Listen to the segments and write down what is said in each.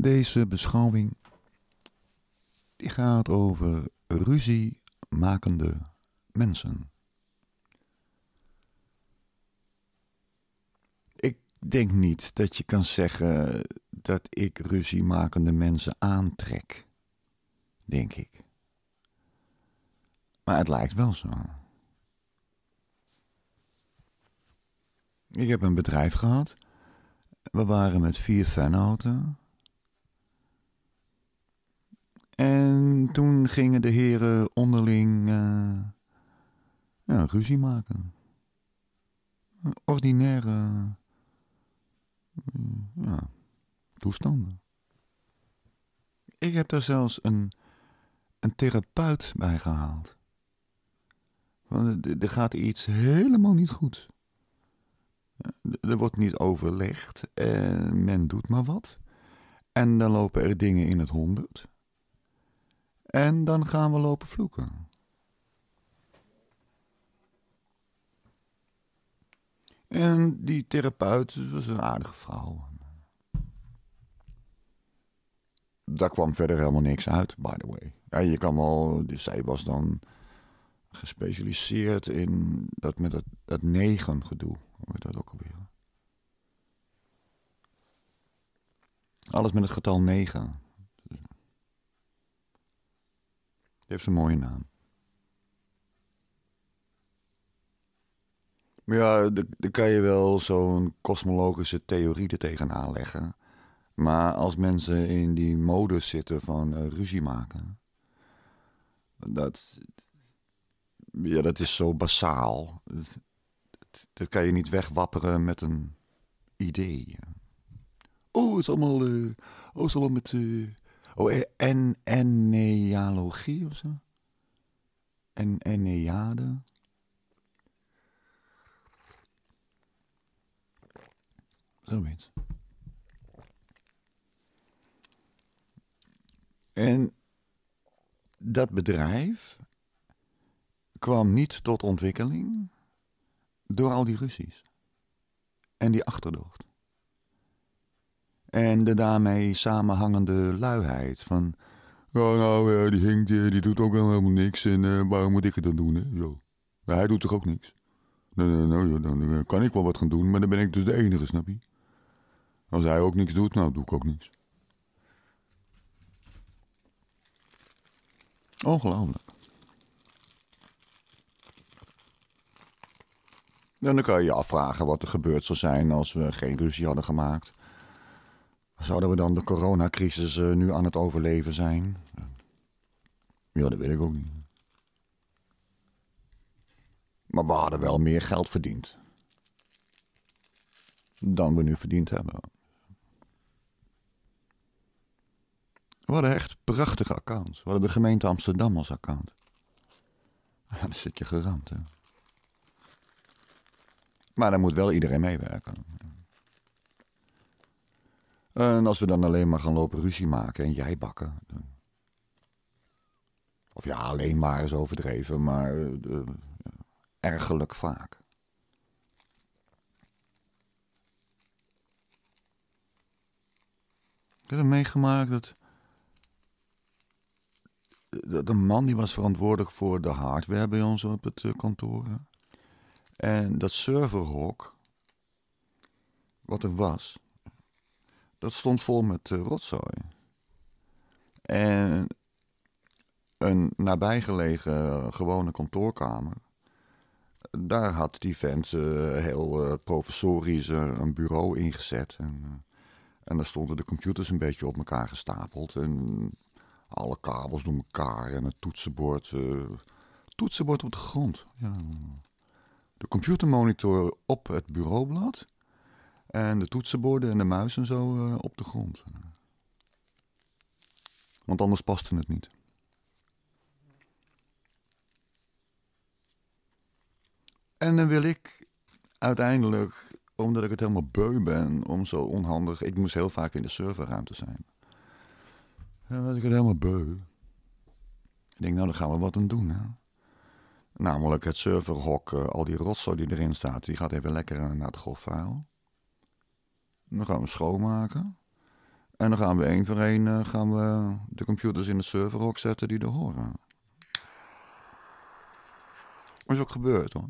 Deze beschouwing die gaat over makende mensen. Ik denk niet dat je kan zeggen dat ik makende mensen aantrek, denk ik. Maar het lijkt wel zo. Ik heb een bedrijf gehad. We waren met vier fanoten. En toen gingen de heren onderling eh, ja, ruzie maken. ordinaire mm, ja, toestanden. Ik heb daar zelfs een, een therapeut bij gehaald. Want er gaat iets helemaal niet goed. Eh, er wordt niet overlegd en eh, men doet maar wat. En dan lopen er dingen in het honderd. En dan gaan we lopen vloeken. En die therapeut was een aardige vrouw. Daar kwam verder helemaal niks uit, by the way. Ja, je kan wel, dus zij was dan gespecialiseerd in dat met dat, dat negen gedoe. Hoe dat ook alweer? Alles met het getal negen. heeft een mooie naam. Maar ja, daar kan je wel zo'n kosmologische theorie er tegenaan leggen. Maar als mensen in die modus zitten van eh, ruzie maken, dat, ja, dat is zo basaal. Dat, dat, kan je niet wegwapperen met een idee. Oh, het is allemaal, eh, oh, het met, eh, Oh, eh, en, enealogie of zo? En En dat bedrijf kwam niet tot ontwikkeling door al die ruzies en die achterdocht. En de daarmee samenhangende luiheid van... nou, uh, die die, eh, die, doet ook helemaal niks en eh, waarom moet ik het dan doen? Hè? Zo. Hij doet toch ook niks? Nou, nou, dan kan ik wel wat gaan doen, maar dan ben ik dus de enige, snap je? Als hij ook niks doet, nou doe ik ook niks. Ongelooflijk. En dan kan je je afvragen wat er gebeurd zou zijn als we geen ruzie hadden gemaakt. Zouden we dan de coronacrisis eh, nu aan het overleven zijn? Ja, dat weet ik ook niet. Maar we hadden wel meer geld verdiend. Dan we nu verdiend hebben. We hadden echt prachtige accounts. We hadden de gemeente Amsterdam als account. dan zit je geramd, hè. Maar dan moet wel iedereen meewerken. En als we dan alleen maar gaan lopen ruzie maken en jij bakken. Of ja, alleen maar is overdreven, maar uh, eh, eh, ergelijk vaak. Ik heb meegemaakt dat, dat een man die was verantwoordelijk voor de hardware bij ons op het eh, kantoor. En dat serverhok, wat er was, dat stond vol met eh, rotzooi. En een nabijgelegen eh, gewone kantoorkamer. Daar had die vent uh, heel uh, professorisch een bureau ingezet. En, en daar stonden de computers een beetje op elkaar gestapeld. En alle kabels door elkaar en het toetsenbord. toetsenbord op de grond. Ja. De computermonitor op het bureaublad. En de toetsenborden en de muis en zo eh, op de grond. Want anders paste het niet. En dan wil ik uiteindelijk, omdat ik het helemaal beu ben om zo onhandig. Ik moest heel vaak in de serverruimte zijn. Dan was ik het helemaal beu. Ik denk, nou, dan gaan we wat aan doen. Namelijk het serverhok, eh, al die rotzooi die erin staat, die gaat even lekker eh, naar het grofvuil. Dan gaan we schoonmaken. En dan gaan we één voor één eh, gaan we de computers in de serverhok zetten die er horen. Dat is ook gebeurd hoor.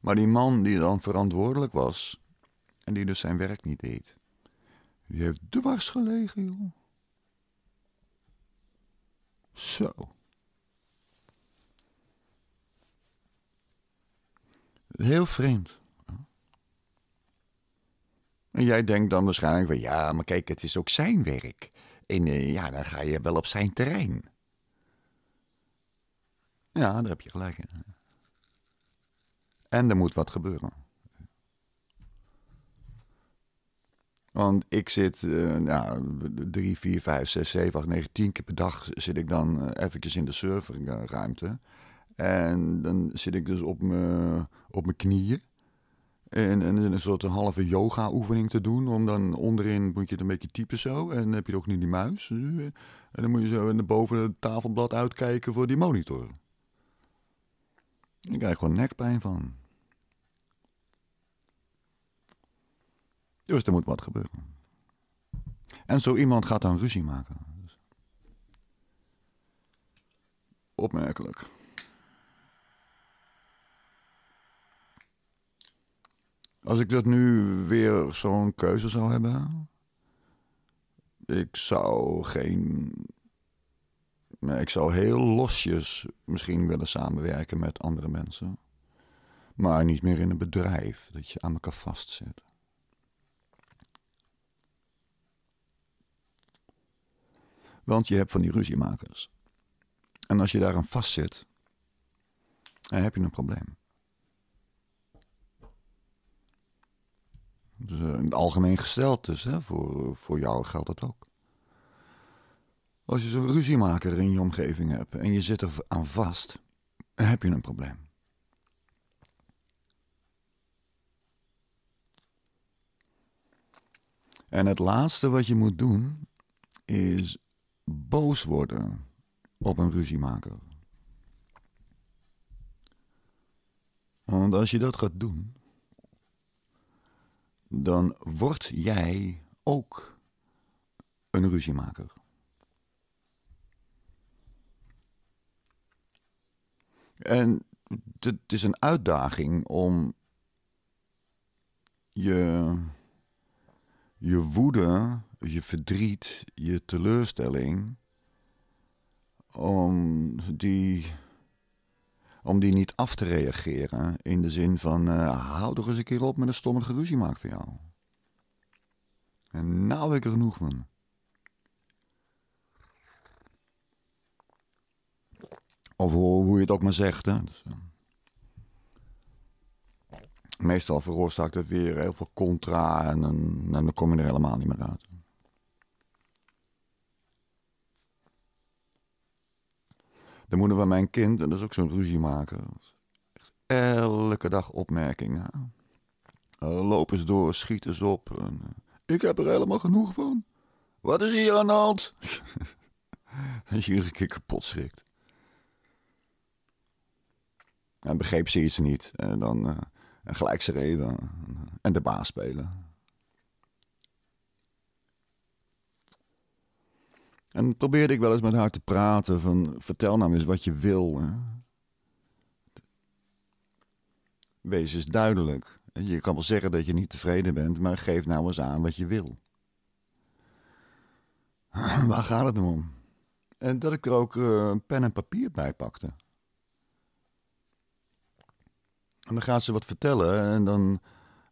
Maar die man die dan verantwoordelijk was en die dus zijn werk niet deed, die heeft dwars gelegen, joh. Zo. Heel vreemd. En jij denkt dan waarschijnlijk van ja, maar kijk, het is ook zijn werk. En eh, ja, dan ga je wel op zijn terrein. Ja, daar heb je gelijk in. En er moet wat gebeuren. Want ik zit eh, nou, drie, vier, vijf, zes, zeven, acht, negen, tien keer per dag zit ik dan eh, eventjes in de serverruimte. En dan zit ik dus op mijn op knieën. En, en, een soort halve yoga-oefening te doen. Om dan onderin moet je het een beetje typen zo. En dan heb je ook niet die muis. En dan moet je zo boven het tafelblad uitkijken voor die monitor. Ik krijg gewoon nekpijn van. Dus er moet wat gebeuren. En zo iemand gaat dan ruzie maken. Opmerkelijk. Als ik dat nu weer zo'n keuze zou hebben. Ik zou geen. Ik zou heel losjes misschien willen samenwerken met andere mensen. Maar niet meer in een bedrijf dat je aan elkaar vastzit. Want je hebt van die ruziemakers. En als je daar aan vastzit, dan heb je een probleem. Dus, eh, in het algemeen gesteld dus, hè, voor, voor jou geldt dat ook. Als je zo'n ruziemaker in je omgeving hebt en je zit er aan vast, heb je een probleem. En het laatste wat je moet doen is boos worden op een ruziemaker. Want als je dat gaat doen, dan word jij ook een ruziemaker. En het is een uitdaging om je, je woede, je verdriet, je teleurstelling, om die om die niet af te reageren. In de zin van, hou eh, toch eens een keer op met een stomme geruzie maken van jou. En nou heb ik er genoeg van. Of hoe, je het ook maar zegt. Hè. Dus, eh, meestal veroorzaakt het weer heel veel contra en, en dan kom je er helemaal niet meer uit. De moeder van mijn kind, en dat is ook zo'n ruziemaker. Echt elke dag opmerkingen. Eh, lopen ze door, schieten ze op. En, eh, ik heb er helemaal genoeg van. Wat is hier aan de hand? Als je iedere kapot schrikt. En begreep ze iets niet. En eh, dan gelijk ze reden. En de baas spelen. En probeerde ik wel eens met haar te praten van vertel nou eens wat je wil. Wees eens duidelijk. Je kan wel zeggen dat je niet tevreden bent, maar geef nou eens aan wat je wil. Waar gaat het om? En dat ik er ook eh, pen en papier bij pakte. En dan gaat ze wat vertellen en dan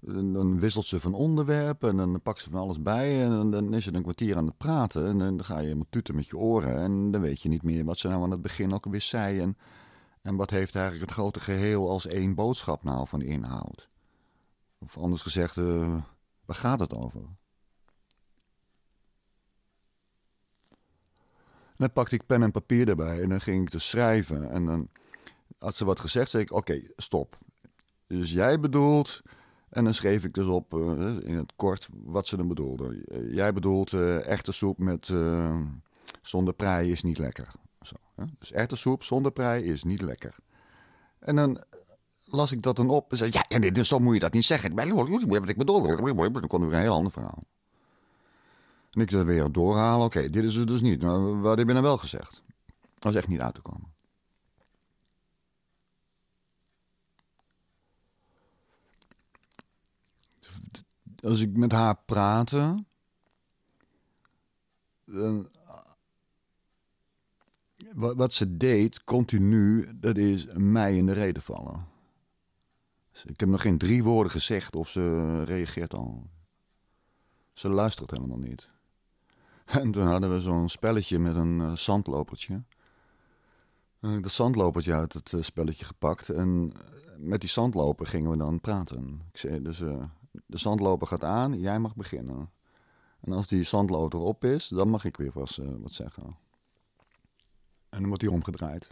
dan wisselt ze van onderwerp en dan pakt ze van alles bij. En dan is het een kwartier aan het praten. En dan ga je helemaal tuten met je oren. En dan weet je niet meer wat ze nou aan het begin ook weer zei. En, en wat heeft eigenlijk het grote geheel als één boodschap nou van inhoud? Of anders gezegd, eh, waar gaat het over? dan pakte ik pen en papier erbij en dan ging ik te schrijven. En dan had ze wat gezegd, zei ik: Oké, stop. Dus jij bedoelt en dan schreef ik dus op eh, in het kort wat ze dan bedoelde. Jij bedoelt uh, echte soep met, eh, zonder prei is niet lekker. Zo, hè? Dus echte soep zonder prei is niet lekker. En dan las ik dat dan op en zei: Ja, nee, dus zo moet je dat niet zeggen. Wat ik bedoel, dan kon ik een heel ander verhaal. En ik zei weer doorhalen. Oké, dit is het dus niet. Maar nou, wat heb je dan wel gezegd? Dat is echt niet uit te komen. als ik met haar praatte, dan, wat, ze deed continu, dat is mij in de reden vallen. ik heb nog geen drie woorden gezegd of ze reageert al. Ze luistert helemaal niet. En toen hadden we zo'n spelletje met een uh, zandlopertje. En ik dat zandlopertje uit het eh, spelletje gepakt. En eh, met die zandloper gingen we dan praten. Ik zei, dus de zandloper gaat aan, jij mag beginnen. En als die zandloper op is, dan mag ik weer was, eh, wat zeggen. En dan wordt hij omgedraaid.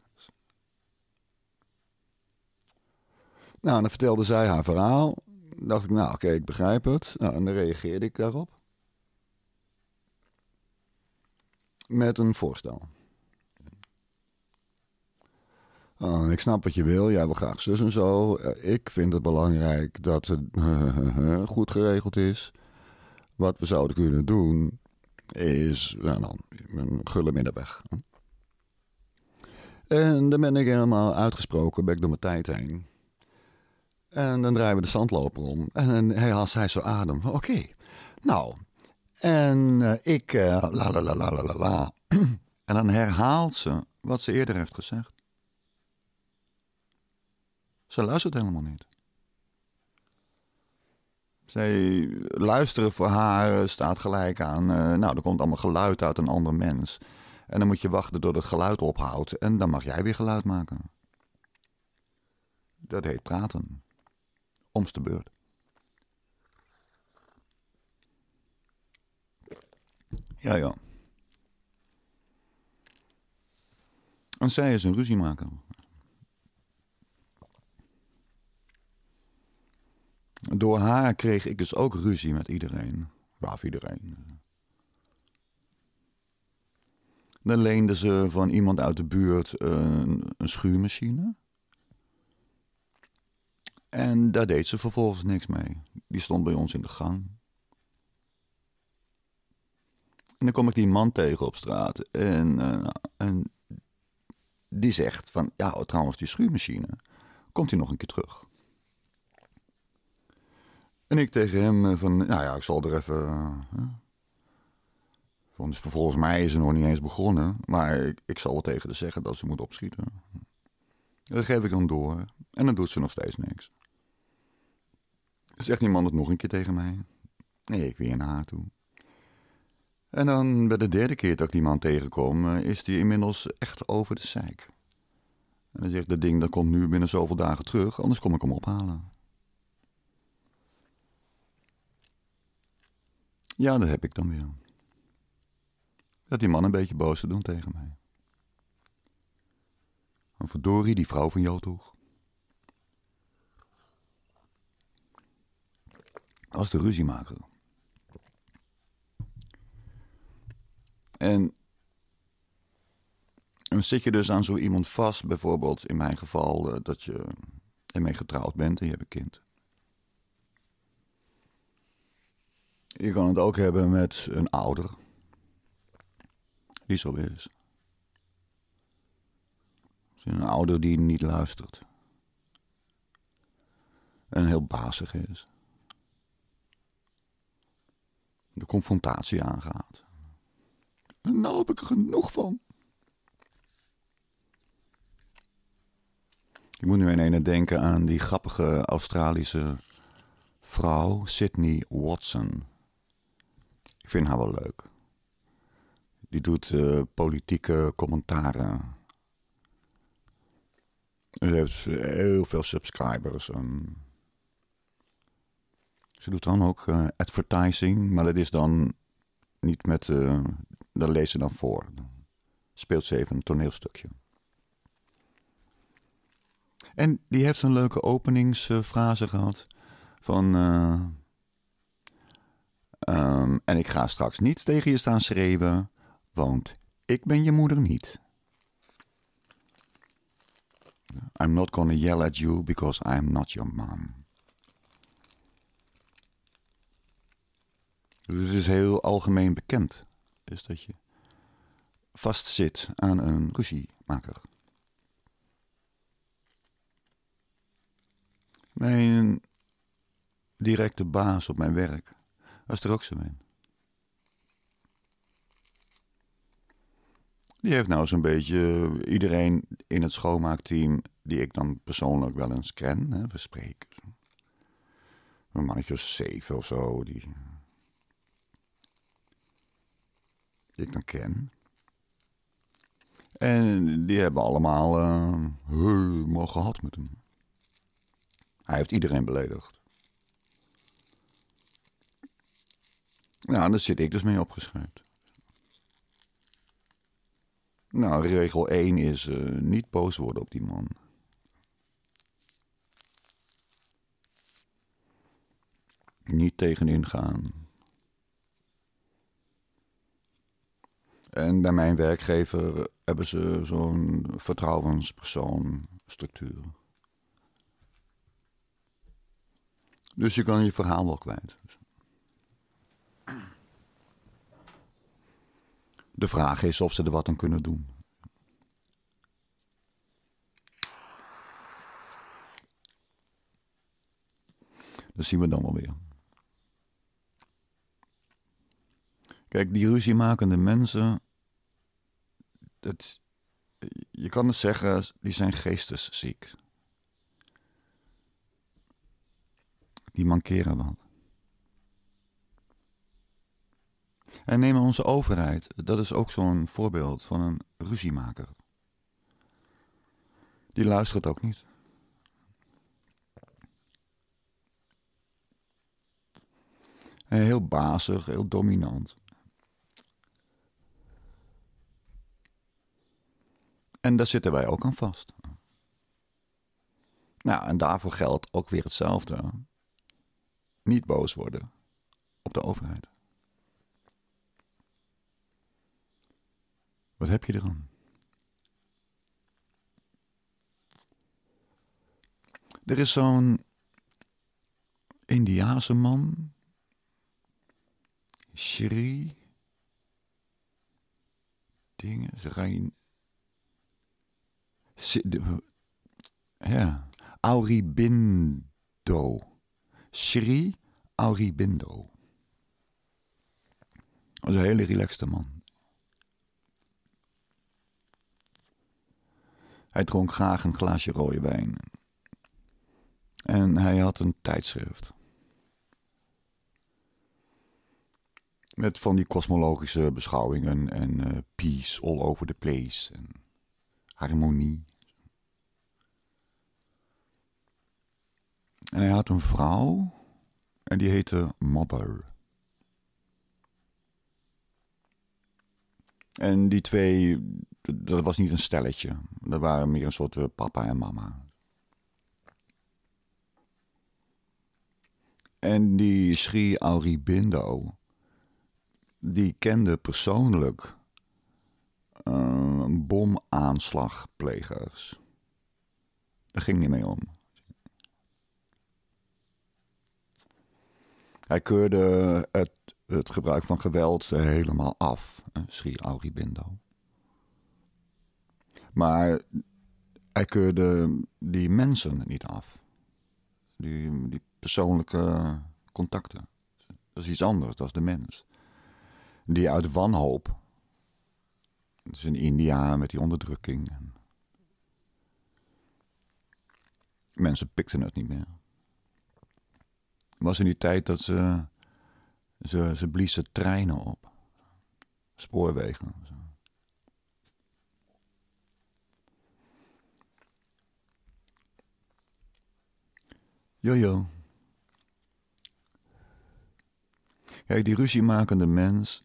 Nou, en dan vertelde zij haar verhaal. Dan dacht ik, nou oké, ik begrijp het. Nou, en dan reageerde ik daarop. Met een voorstel. Oh, ik snap wat je wil, jij wil graag zus en zo. Eh, ik vind het belangrijk dat het goed geregeld is. Wat we zouden kunnen doen is nou, dan, een gulle middenweg. En dan ben ik helemaal uitgesproken, ben ik door mijn tijd heen. En dan draaien we de zandloper om. En, hij haalt zo adem. Oké, nou. En eh, ik, eh, la la la la la la. en dan herhaalt ze wat ze eerder heeft gezegd. Ze luistert helemaal niet. Zij luisteren voor haar eh, staat gelijk aan. Eh, nou, er komt allemaal geluid uit een ander mens. En dan moet je wachten tot het geluid ophoudt. En dan mag jij weer geluid maken. Dat heet praten. Oms de beurt. Ja, ja. En zij is een ruziemaker. door haar kreeg ik dus ook ruzie met iedereen. Waar iedereen. Dan leende ze van iemand uit de buurt een, een schuurmachine. En daar deed ze vervolgens niks mee. Die stond bij ons in de gang. En dan kom ik die man tegen op straat. En, uh, en die zegt van, ja, oh, trouwens, die schuurmachine. Komt hij nog een keer terug? En ik tegen hem eh, van, nou ja, ik zal er even... Eh, Want volgens mij is ze nog niet eens begonnen. Maar ik, ik zal wel tegen haar zeggen dat ze moet opschieten. Dat geef ik dan door. En dan doet ze nog steeds niks. Zegt die man het nog een keer tegen mij. Nee, ik weer naar haar toe. En dan bij de derde keer dat ik die man tegenkom, eh, is die inmiddels echt over de zeik. En dan zegt dat ding, dat komt nu binnen zoveel dagen terug, anders kom ik hem ophalen. Ja, dat heb ik dan weer. Dat die man een beetje boos te doen tegen mij. En verdorie, die vrouw van jou toch. Als de ruziemaker. En dan zit je dus aan zo iemand vast, bijvoorbeeld in mijn geval, eh, dat je ermee getrouwd bent en je hebt een kind. Je kan het ook hebben met een ouder. Die zo is. Een ouder die niet luistert. En heel bazig is. De confrontatie aangaat. En nou heb ik er genoeg van. Ik moet nu ineens ene denken aan die grappige Australische vrouw Sydney Watson. Ik vind haar wel leuk. Die doet eh, politieke commentaren. Ze heeft heel veel subscribers. Ehm. Ze doet dan ook eh, advertising, maar dat is dan niet met. Uh, dat leest ze dan voor. Speelt ze even een toneelstukje. En die heeft een leuke openingsfrase gehad. Van. Ehm, en ik ga straks niet tegen je staan schreeuwen, want ik ben je moeder niet. I'm not gonna yell at you because I'm not your mom. Dus het is heel algemeen bekend is dat je vastzit aan een ruziemaker. Mijn directe baas op mijn werk dat is er ook zo een. Die heeft nou zo'n beetje eh, iedereen in het schoonmaakteam die ik dan persoonlijk wel eens ken. Hè, we spreken. Een mannetje of zeven of zo. Die, die ik dan ken. En die hebben allemaal uh, gehad met hem. Hij heeft iedereen beledigd. Nou, daar zit ik dus mee opgeschreven. Nou, regel 1 is eh, niet boos worden op die man. Niet tegenin gaan. En bij mijn werkgever hebben ze zo'n vertrouwenspersoonstructuur. structuur. Dus je kan je verhaal wel kwijt. De vraag is of ze er wat aan kunnen doen. Dat zien we dan wel weer. Kijk, die ruziemakende mensen. Dat, je kan het zeggen, die zijn geestesziek. Die mankeren wat. En neem onze overheid, dat is ook zo'n voorbeeld van een ruziemaker. Die luistert ook niet. Eh, heel bazig, heel dominant. En daar zitten wij ook aan vast. Nou, en daarvoor geldt ook weer hetzelfde. Niet boos worden op de overheid. Wat heb je eraan? Er is zo'n Indiaanse man, Shri, dingen, Rein, ja, Auribindo, Shri Auribindo. Dat is een hele relaxte man. Hij dronk graag een glaasje rode wijn. En hij had een tijdschrift. Met van die kosmologische beschouwingen en eh, peace all over the place en harmonie. En hij had een vrouw en die heette Mother. En die twee dat was niet een stelletje. Dat waren meer een soort eh, papa en mama. En die Sri Auribindo, die kende persoonlijk uh, bomaanslagplegers. Daar ging niet mee om. Hij keurde het, het gebruik van geweld eh, helemaal af, Sri Aurobindo. Maar hij keurde die mensen niet af. Die, die persoonlijke contacten. Dat is iets anders, dat is de mens. Die uit wanhoop, dus in India met die onderdrukking. Mensen pikten het niet meer. Het was in die tijd dat ze, ze, ze bliezen treinen op, spoorwegen. Zo. Jojo. Kijk, die ruziemakende mens,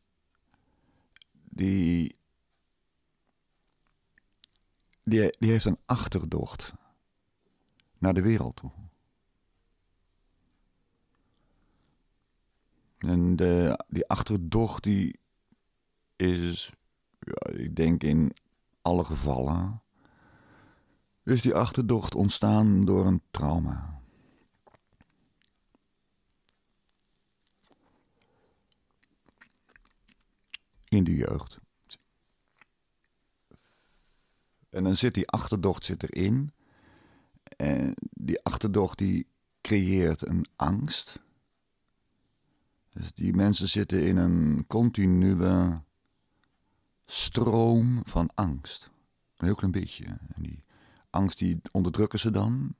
die, die, heeft een achterdocht naar de wereld toe. En de, die achterdocht die is, ja, ik denk in alle gevallen, is die achterdocht ontstaan door een trauma. in de jeugd. En dan zit die achterdocht zit erin. En die achterdocht die creëert een angst. Dus die mensen zitten in een continue stroom van angst. Een heel klein beetje. En die angst die onderdrukken ze dan.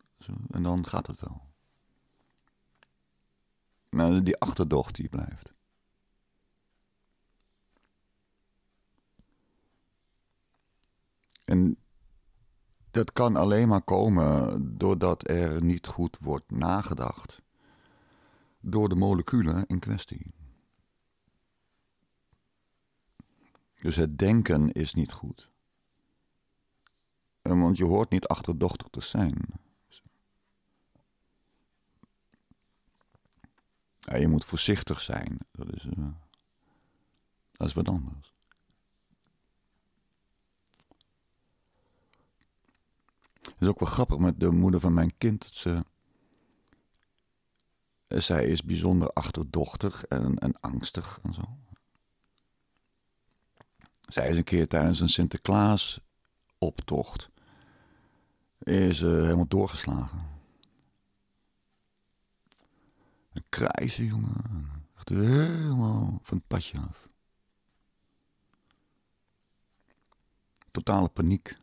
En dan gaat het wel. Maar die achterdocht die blijft. En dat kan alleen maar komen doordat er niet goed wordt nagedacht door de moleculen in kwestie. Dus het denken is niet goed. Eh, want je hoort niet achterdochtig te zijn. Ja, je moet voorzichtig zijn. Dat is, uh, dat is wat anders. Het is ook wel grappig met de moeder van mijn kind. Dat ze, zij is bijzonder achterdochtig en, en angstig en zo. Zij is een keer tijdens een Sinterklaas-optocht is, uh, helemaal doorgeslagen. Een krijzen, jongen. Echt helemaal van het padje af. Totale paniek.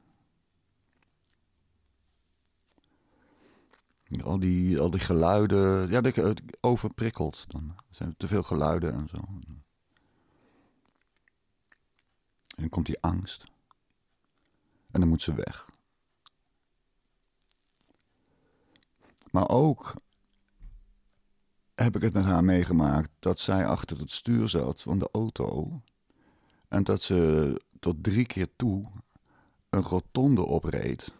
Al die, al die geluiden. Ja, dat eh, overprikkeld. Dan zijn er te veel geluiden en zo. En dan komt die angst. En dan moet ze weg. Maar ook heb ik het met haar meegemaakt dat zij achter het stuur zat van de auto. En dat ze tot drie keer toe een rotonde opreed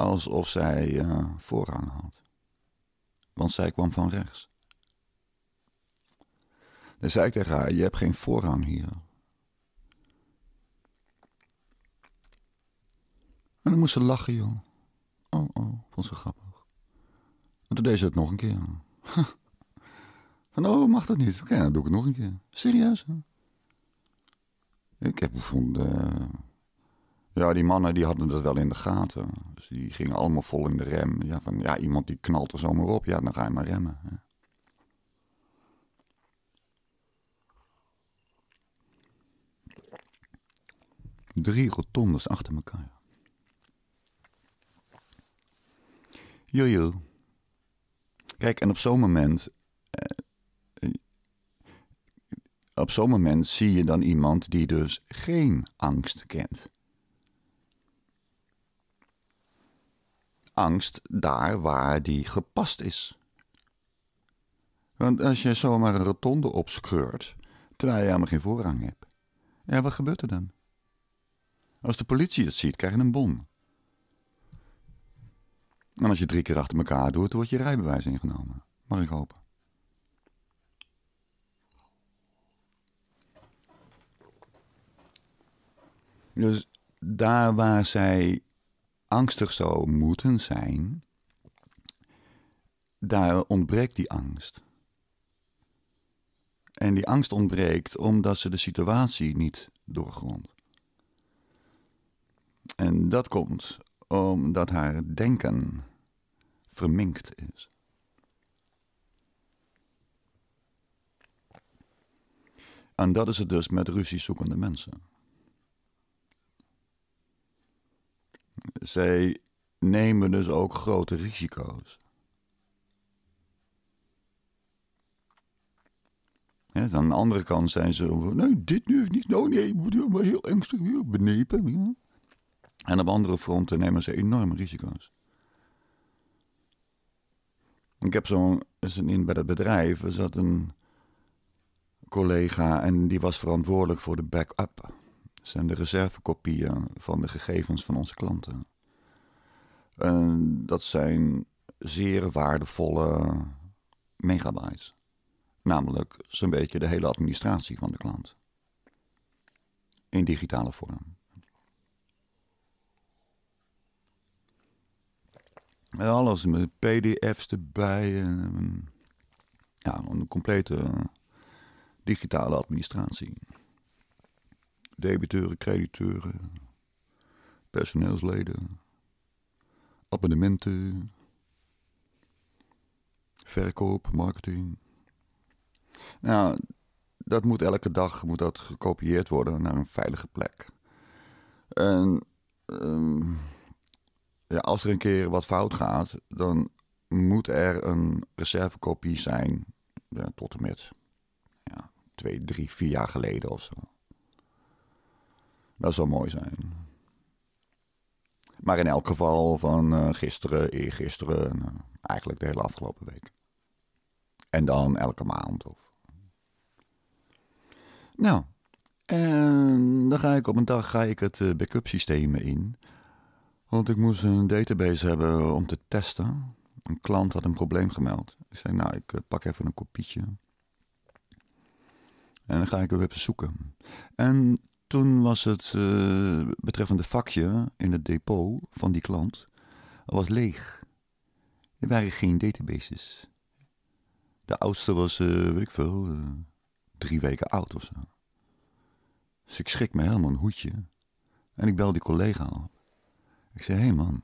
alsof zij eh, voorrang had. Want zij kwam van rechts. Dan zei ik tegen haar: Je hebt geen voorrang hier. En dan moest ze lachen, joh. Oh, oh, vond ze grappig. En toen deed ze het nog een keer. Van, oh, mag dat niet? Oké, dan doe ik het nog een keer. Serieus, hè? Ik heb gevonden. Eh, ja, die mannen die hadden dat wel in de gaten. Dus die gingen allemaal vol in de rem. Ja, van ja, iemand die knalt er zomaar op. Ja, dan ga je maar remmen. Hè. Drie rotondes achter elkaar. Jojo. Kijk, en op zo'n moment. Eh, eh op zo'n moment zie je dan iemand die dus geen angst kent. angst daar waar die gepast is. Want als je zomaar een rotonde opscheurt, terwijl je helemaal geen voorrang hebt, ja, wat gebeurt er dan? Als de politie het ziet, krijg je een bon. En als je drie keer achter elkaar doet, wordt je rijbewijs ingenomen. Mag ik hopen. Dus daar waar zij angstig zou moeten zijn, daar ontbreekt die angst. En die angst ontbreekt omdat ze de situatie niet doorgrond. En dat komt omdat haar denken verminkt is. En dat is het dus met ruzie zoekende mensen. Zij nemen dus ook grote risico's. aan de andere kant zijn ze van, nee, dit nu niet, nou nee, ik moet maar heel angstig, heel benepen. En op andere fronten nemen ze enorme risico's. Ik heb zo'n, in bij het bedrijf, er zat een collega en die was verantwoordelijk voor de backup zijn de reservekopieën van de gegevens van onze klanten. En dat zijn zeer waardevolle megabytes. Namelijk zo'n beetje de hele administratie van de klant. In digitale vorm. En alles met pdf's erbij. En, ja, een complete digitale administratie debiteuren, crediteuren, personeelsleden, abonnementen, verkoop, marketing. Nou, dat moet elke dag moet dat gekopieerd worden naar een veilige plek. En ehm, ja, als er een keer wat fout gaat, dan moet er een reservekopie zijn tot en met ja, twee, drie, vier jaar geleden of zo. Dat zou mooi zijn. Maar in elk geval van eh, gisteren, eergisteren, eh, eigenlijk de hele afgelopen week. En dan elke maand. Of... Nou, en dan ga ik op een dag ga ik het eh, backup systeem in. Want ik moest een database hebben om te testen. Een klant had een probleem gemeld. Ik zei, nou, ik pak even een kopietje. En dan ga ik er weer zoeken. En toen was het eh, betreffende vakje in het depot van die klant was leeg. Er waren geen databases. De oudste was, uh, weet ik veel, eh, drie weken oud of zo. Dus ik schrik me helemaal een hoedje. En ik bel die collega op. Ik zei, hé hey man.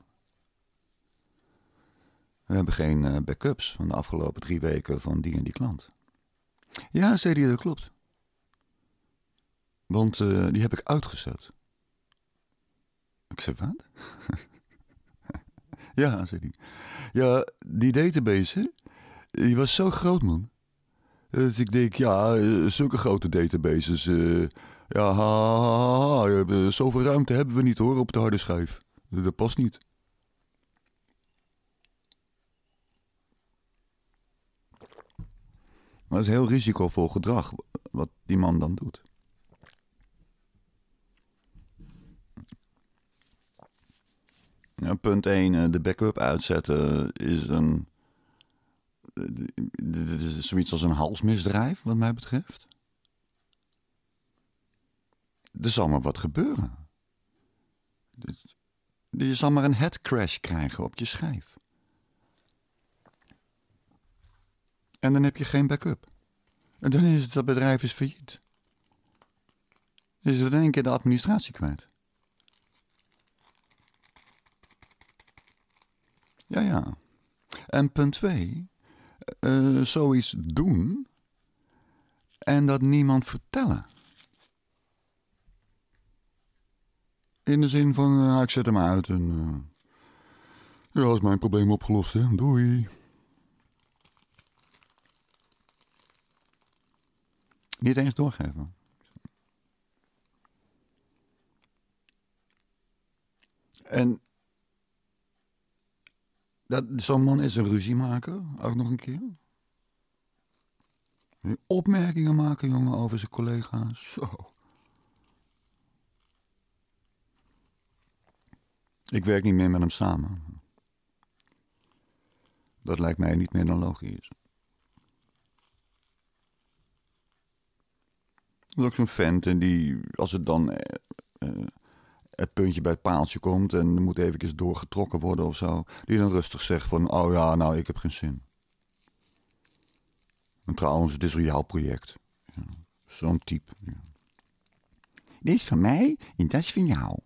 We hebben geen backups van de afgelopen drie weken van die en die klant. Ja, zei hij, dat klopt. Want eh, die heb ik uitgezet. Ik zei, wat? ja, zei hij. Ja, die database, die was zo groot, man. Dus ik denk, ja, eh, zulke grote databases. Eh, ja, zoveel ruimte hebben we niet hoor op de harde schijf. Dat past niet. Maar dat is heel risicovol gedrag wat die man dan doet. Ja, punt 1, eh, de backup uitzetten is een. Eh, dit is zoiets als een halsmisdrijf, wat mij betreft. Er zal maar wat gebeuren. Je zal maar een headcrash krijgen op je schijf. En dan heb je geen backup. En dan is het, dat bedrijf is failliet. Is het in één keer de administratie kwijt. Ja, ja. En punt twee, eh, eh, zoiets doen en dat niemand vertellen. In de zin van, eh, ik zet hem uit en... ja, is mijn probleem opgelost, hè. Doei. Niet eens doorgeven. En Zo'n man is een maken, ook nog een keer. Opmerkingen maken, jongen, over zijn collega's. Zo. Ik werk niet meer met hem samen. Dat lijkt mij niet meer dan logisch. Dat is ook zo'n vent en die, als het dan eh, eh, het puntje bij het paaltje komt en er moet even doorgetrokken worden of zo. Die dan rustig zegt van, oh ja, nou, ik heb geen zin. En trouwens, het is een jouw project. Zo'n type. Dit is van mij en dat is van jou.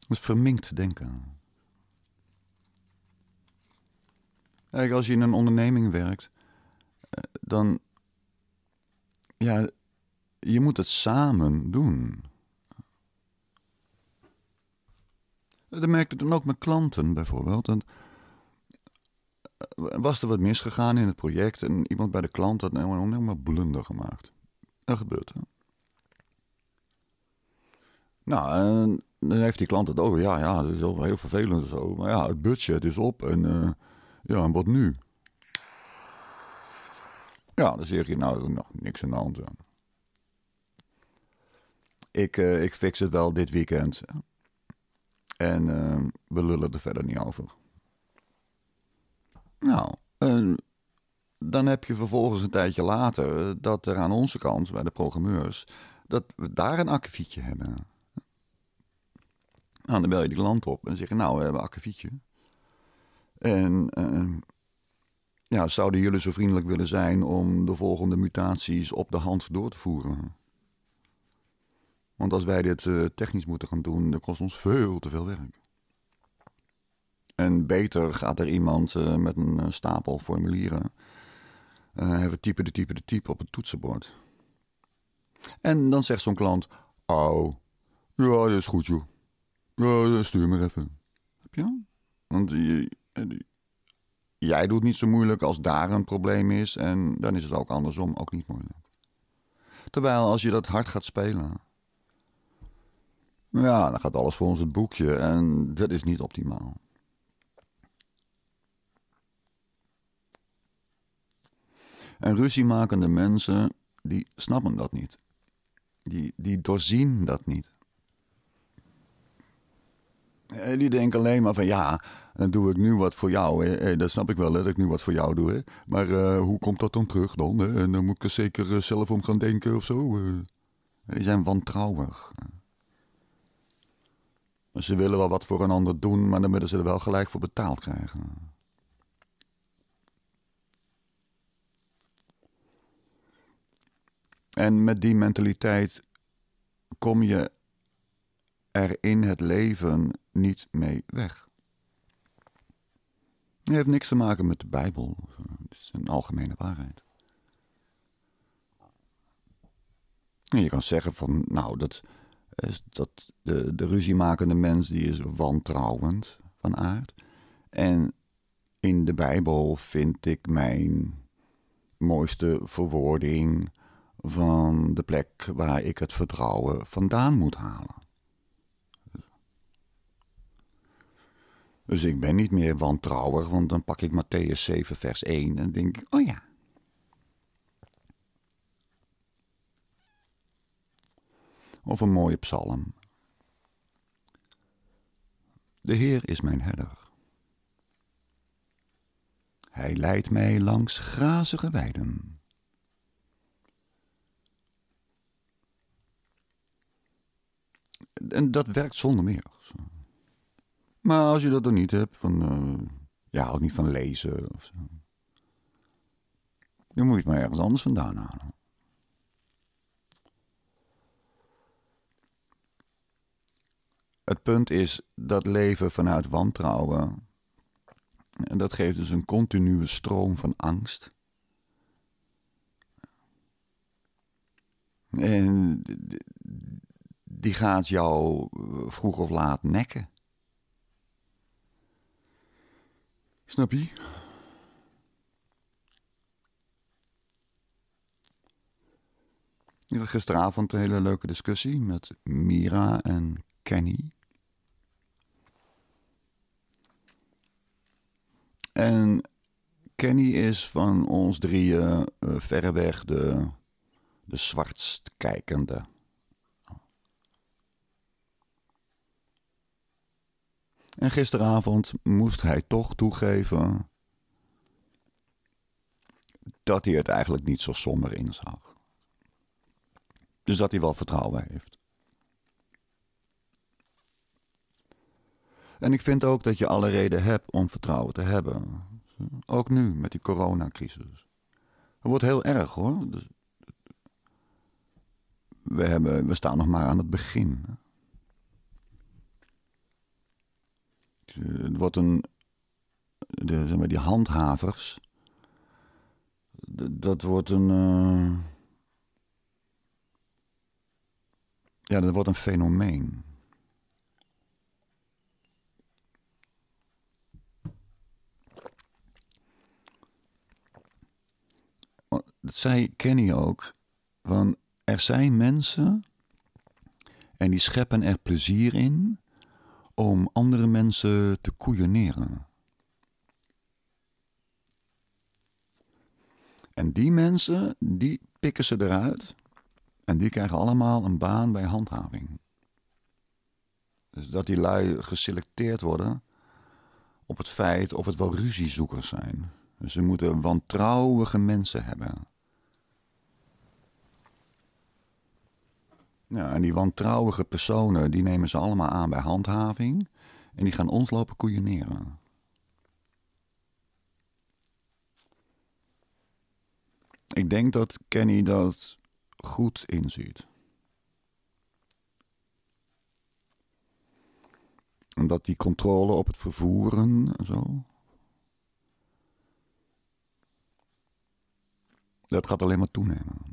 Het is verminkt denken. Kijk, als je in een onderneming werkt, eh, dan ja, je moet het samen doen. Dat merkte dan ook met klanten bijvoorbeeld. En eh, was er wat misgegaan in het project en iemand bij de klant had helemaal, nou helemaal blunder gemaakt. Dat gebeurt, hè? Nou, dan heeft die klant het ook. Ja, ja, dat is wel heel vervelend en zo. Maar ja, het budget is op en, eh, ja, en wat nu? Ja, dan zeg je nou, nog niks aan de hand. Ja ik, eh, ik fix het wel dit weekend. En ehm, we lullen er verder niet over. Nou, ehm, dan heb je vervolgens een tijdje later dat er aan onze kant, bij de programmeurs, dat we daar een akkefietje hebben. Nou, dan bel je de klant op en zeggen, nou, we hebben een akkefietje. En ehm, ja, zouden jullie zo vriendelijk willen zijn om de volgende mutaties op de hand door te voeren? Want als wij dit eh, technisch moeten gaan doen, dat kost ons veel te veel werk. En beter gaat er iemand eh, met een eh, stapel formulieren. hebben typen typen de type de type op het toetsenbord. En dan zegt zo'n klant: Oh, ja, dat is goed, joh. Ja, stuur maar even. Heb je? Want jij doet niet zo moeilijk als daar een probleem is. En dan is het ook andersom ook niet moeilijk. Terwijl als je dat hard gaat spelen, ja, dan gaat alles volgens het boekje en dat is niet optimaal. En ruziemakende mensen, die snappen dat niet. Die, die doorzien dat niet. Die denken alleen maar van ja, dan doe ik nu wat voor jou. Hè. Dat snap ik wel, hè, dat ik nu wat voor jou doe. Hè. Maar eh, hoe komt dat dan terug dan? En dan moet ik er zeker eh, zelf om gaan denken of zo. Eh. Die zijn wantrouwig. Ze willen wel wat voor een ander doen, maar dan moeten ze er wel gelijk voor betaald krijgen. En met die mentaliteit kom je er in het leven niet mee weg. Het heeft niks te maken met de Bijbel. Het is een algemene waarheid. En je kan zeggen van, nou, dat, dat de, de ruziemakende mens die is wantrouwend van aard. En in de Bijbel vind ik mijn mooiste verwoording van de plek waar ik het vertrouwen vandaan moet halen. Dus ik ben niet meer wantrouwig, want dan pak ik Matthäus 7, vers 1 en denk: ik oh ja, of een mooie psalm. De Heer is mijn herder. Hij leidt mij langs grazige weiden. En dat werkt zonder meer. Maar als je dat dan niet hebt, van, uh, ja, ook niet van lezen of Dan moet je het maar ergens anders vandaan halen. het punt is dat leven vanuit wantrouwen. En dat geeft dus een continue stroom van angst. En die gaat jou eh, vroeg of laat nekken. Snap je? Gisteravond een hele leuke discussie met Mira en Kenny. En Kenny is van ons drieën uh, verreweg de, de zwartst kijkende. En gisteravond moest hij toch toegeven dat hij het eigenlijk niet zo somber inzag. Dus dat hij wel vertrouwen heeft. En ik vind ook dat je alle reden hebt om vertrouwen te hebben. Ook nu, met die coronacrisis. Het wordt heel erg hoor. Dus- we, hebben, we staan nog maar aan het begin. Eh, het wordt een. De, zeg maar, die handhavers. Dat wordt een. Eh, ja, dat wordt een fenomeen. dat zei Kenny ook, want er zijn mensen en die scheppen er plezier in om andere mensen te koeieneren. En die mensen, die pikken ze eruit en die krijgen allemaal een baan bij handhaving. Dus dat die lui geselecteerd worden op het feit of het wel ruziezoekers zijn. Dus ze moeten wantrouwige mensen hebben. Ja, en die wantrouwige personen, die nemen ze allemaal aan bij handhaving. En die gaan ons lopen koeieneren. Ik denk dat Kenny dat goed inziet. En dat die controle op het vervoeren en zo. Dat gaat alleen maar toenemen.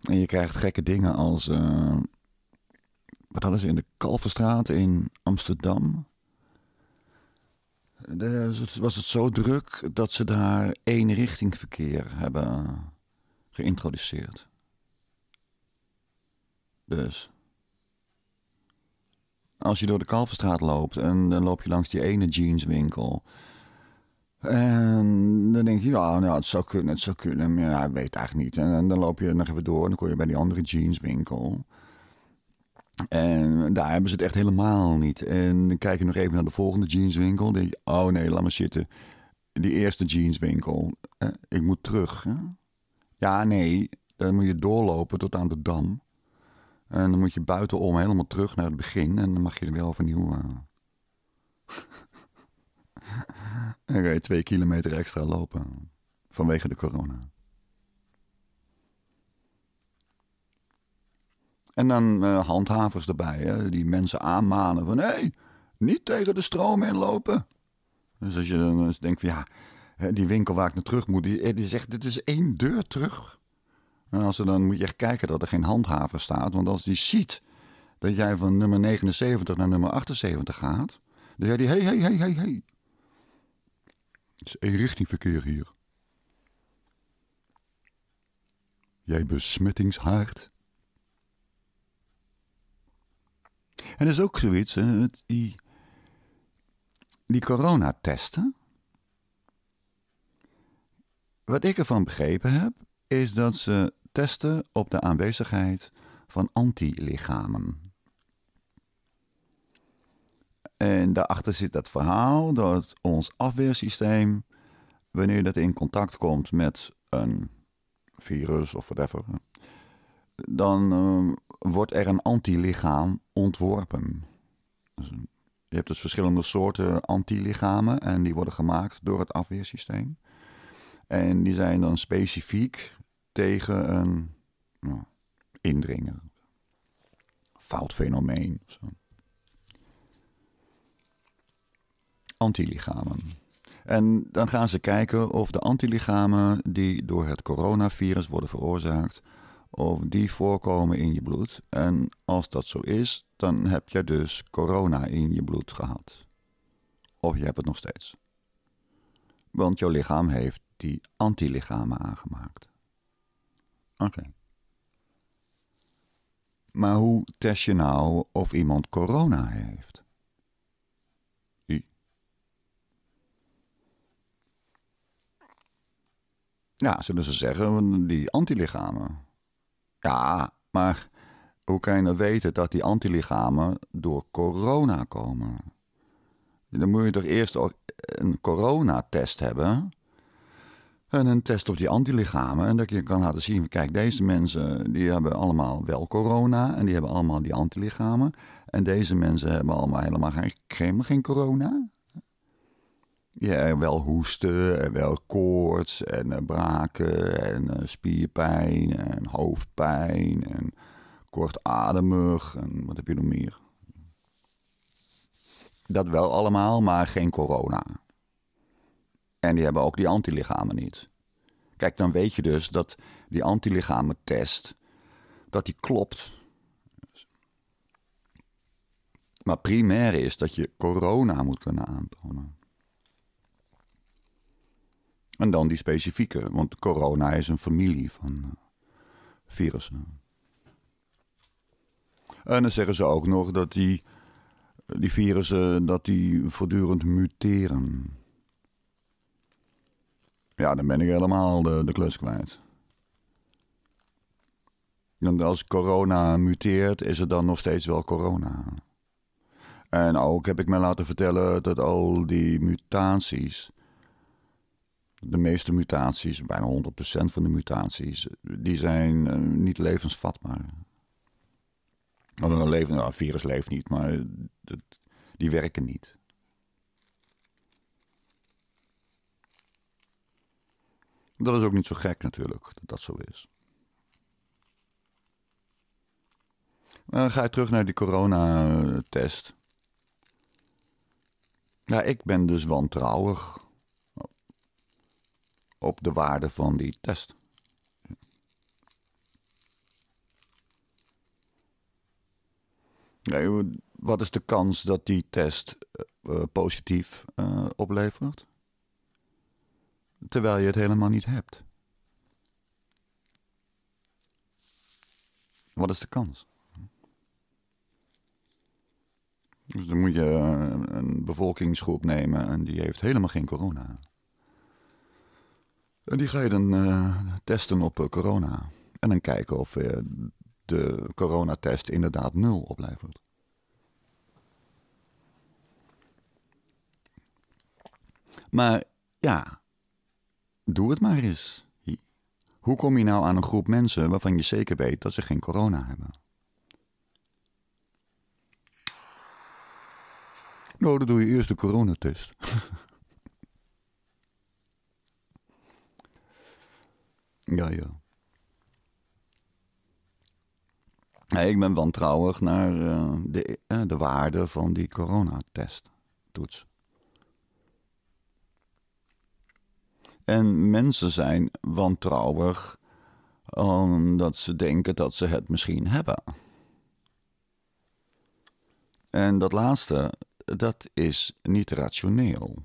En je krijgt gekke dingen als. Eh, wat hadden ze in de Kalverstraat in Amsterdam? was het zo druk dat ze daar één richting hebben geïntroduceerd. Dus. Als je door de Kalverstraat loopt en dan loop je langs die ene jeanswinkel. En dan denk je, ja, nou, het zou kunnen, het zou kunnen. Maar hij weet eigenlijk niet. En, dan loop je nog even door en dan kom je bij die andere jeanswinkel. En daar hebben ze het echt helemaal niet. En dan kijk je nog even naar de volgende jeanswinkel. Denk je, oh nee, laat maar zitten. Die eerste jeanswinkel. Eh, ik moet terug. Hè? Ja, nee. Dan moet je doorlopen tot aan de dam. En dan moet je buitenom helemaal terug naar het begin. En dan mag je er wel overnieuw. Uh... En ga je twee kilometer extra lopen vanwege de corona. En dan eh, handhavers erbij, hè, die mensen aanmanen van... hé, hey, niet tegen de stroom inlopen. Dus als je dan eens denkt van ja, die winkel waar ik naar terug moet... Eh, die, zegt dit is één deur terug. En als ze dan moet je echt kijken dat er geen handhaver staat. Want als die ziet dat jij van nummer 79 naar nummer 78 gaat... dan zei die hé, hé, hé, hé, hé... Het is eenrichtingverkeer hier. Jij besmettingshaard. En dat is ook zoiets, hè, die, die coronatesten. Wat ik ervan begrepen heb, is dat ze testen op de aanwezigheid van antilichamen. En daarachter zit dat verhaal dat ons afweersysteem, wanneer dat in contact komt met een virus of whatever, dan ehm, wordt er een antilichaam ontworpen. Dus je hebt dus verschillende soorten antilichamen en die worden gemaakt door het afweersysteem. En die zijn dan specifiek tegen een nou, indringer, foutfenomeen. fenomeen. Zo. antilichamen. En dan gaan ze kijken of de antilichamen die door het coronavirus worden veroorzaakt, of die voorkomen in je bloed. En als dat zo is, dan heb je dus corona in je bloed gehad. Of je hebt het nog steeds. Want jouw lichaam heeft die antilichamen aangemaakt. Oké. Maar hoe test je nou of iemand corona heeft? Ja, zullen ze zeggen, die antilichamen. Ja, maar hoe kan je nou weten dat die antilichamen door corona komen? Dan moet je toch eerst een coronatest hebben. En een test op die antilichamen. En dat je kan laten zien, kijk, deze mensen die hebben allemaal wel corona. En die hebben allemaal die antilichamen. En deze mensen hebben allemaal helemaal geen, geen corona. Ja, wel hoesten en wel koorts en eh, braken en eh, spierpijn en hoofdpijn en kortademig en wat heb je nog meer? Dat wel allemaal, maar geen corona. En die hebben ook die antilichamen niet. Kijk, dan weet je dus dat die test dat die klopt. Maar primair is dat je corona moet kunnen aantonen. En dan die specifieke, want corona is een familie van eh, virussen. En dan zeggen ze ook nog dat die, eh, die virussen dat die voortdurend muteren. Ja, dan ben ik helemaal de, de klus kwijt. Want als corona muteert, is het dan nog steeds wel corona. En ook heb ik me laten vertellen dat al die mutaties de meeste mutaties, bijna 100% van de mutaties, die zijn eh, niet levensvatbaar. maar. Eh, nou, een virus leeft niet, maar dat, die werken niet. Dat is ook niet zo gek natuurlijk, dat dat zo is. Maar eh, dan ga je terug naar die coronatest. Ja, ik ben dus wantrouwig op de waarde van die test. wat is de kans dat die test eh, eh, positief eh, oplevert? Terwijl je het helemaal niet hebt. Wat is de kans? Dus dan moet je een bevolkingsgroep nemen en die heeft helemaal geen corona. En die ga je dan eh, testen op eh, corona. En dan kijken of eh, de coronatest inderdaad nul oplevert. Maar ja, doe het maar eens. Hoe kom je nou aan een groep mensen waarvan je zeker weet dat ze geen corona hebben? Nou, dan doe je eerst de coronatest. Ja, ja. ik ben wantrouwig naar eh, de, eh, de waarde van die coronatesttoets. En mensen zijn wantrouwig omdat ze denken dat ze het misschien hebben. En dat laatste, dat is niet rationeel.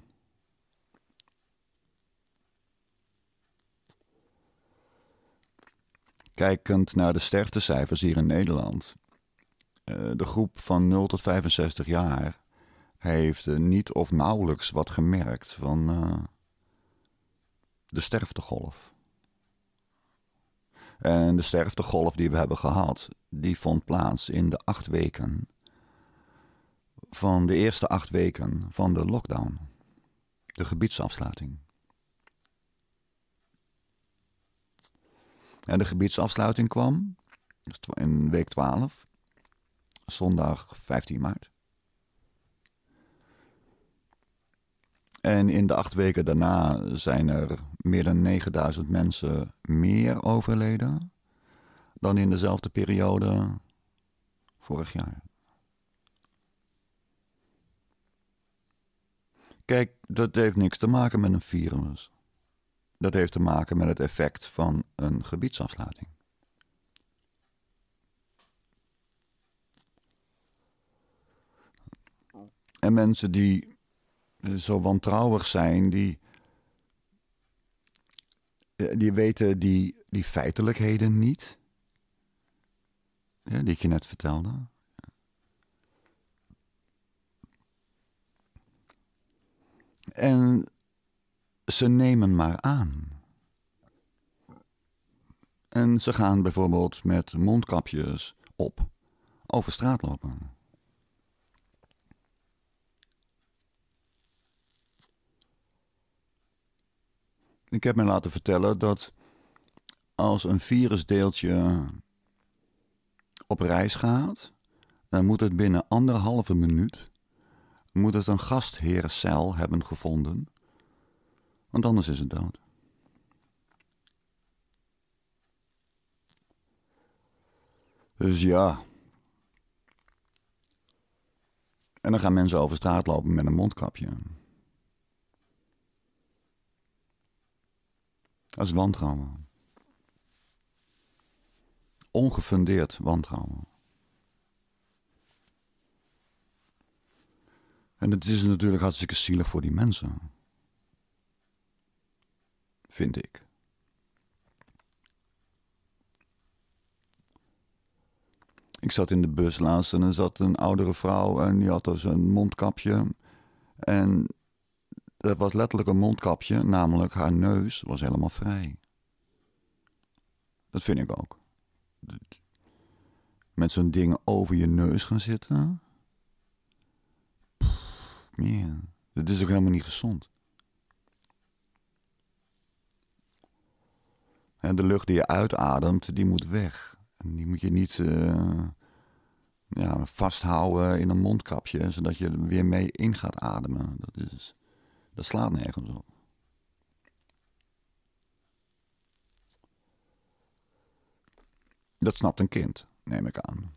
kijkend naar de sterftecijfers hier in Nederland. Eh, de groep van 0 tot 65 jaar heeft eh, niet of nauwelijks wat gemerkt van eh, de sterftegolf. En de sterftegolf die we hebben gehad, die vond plaats in de acht weken. Van de eerste acht weken van de lockdown. De gebiedsafsluiting. En de gebiedsafsluiting kwam in week 12, zondag 15 maart. En in de acht weken daarna zijn er meer dan 9000 mensen meer overleden dan in dezelfde periode vorig jaar. Kijk, dat heeft niks te maken met een virus dat heeft te maken met het effect van een gebiedsafsluiting. En mensen die eh, zo wantrouwig zijn, die, eh, die weten die, die feitelijkheden niet. die ik je net vertelde. En ze nemen maar aan. En ze gaan bijvoorbeeld met mondkapjes op over straat lopen. Ik heb mij laten vertellen dat als een virusdeeltje op reis gaat, dan moet het binnen anderhalve minuut moet het een gastheercel hebben gevonden want anders is het dood. Dus ja. En dan gaan mensen over straat lopen met een mondkapje. Dat is wantrouwen. Ongefundeerd wantrouwen. En het is natuurlijk hartstikke zielig voor die mensen vind ik. Ik zat in de bus laatst en er zat een oudere vrouw en die had dus een mondkapje. En dat was letterlijk een mondkapje, namelijk haar neus was helemaal vrij. Dat vind ik ook. Met zo'n ding over je neus gaan zitten. Meer. Dat is ook helemaal niet gezond. En de lucht die je uitademt, die moet weg. En die moet je niet eh, ja, vasthouden in een mondkapje, zodat je er weer mee in gaat ademen. Dat, is, dat slaat nergens op. Dat snapt een kind, neem ik aan.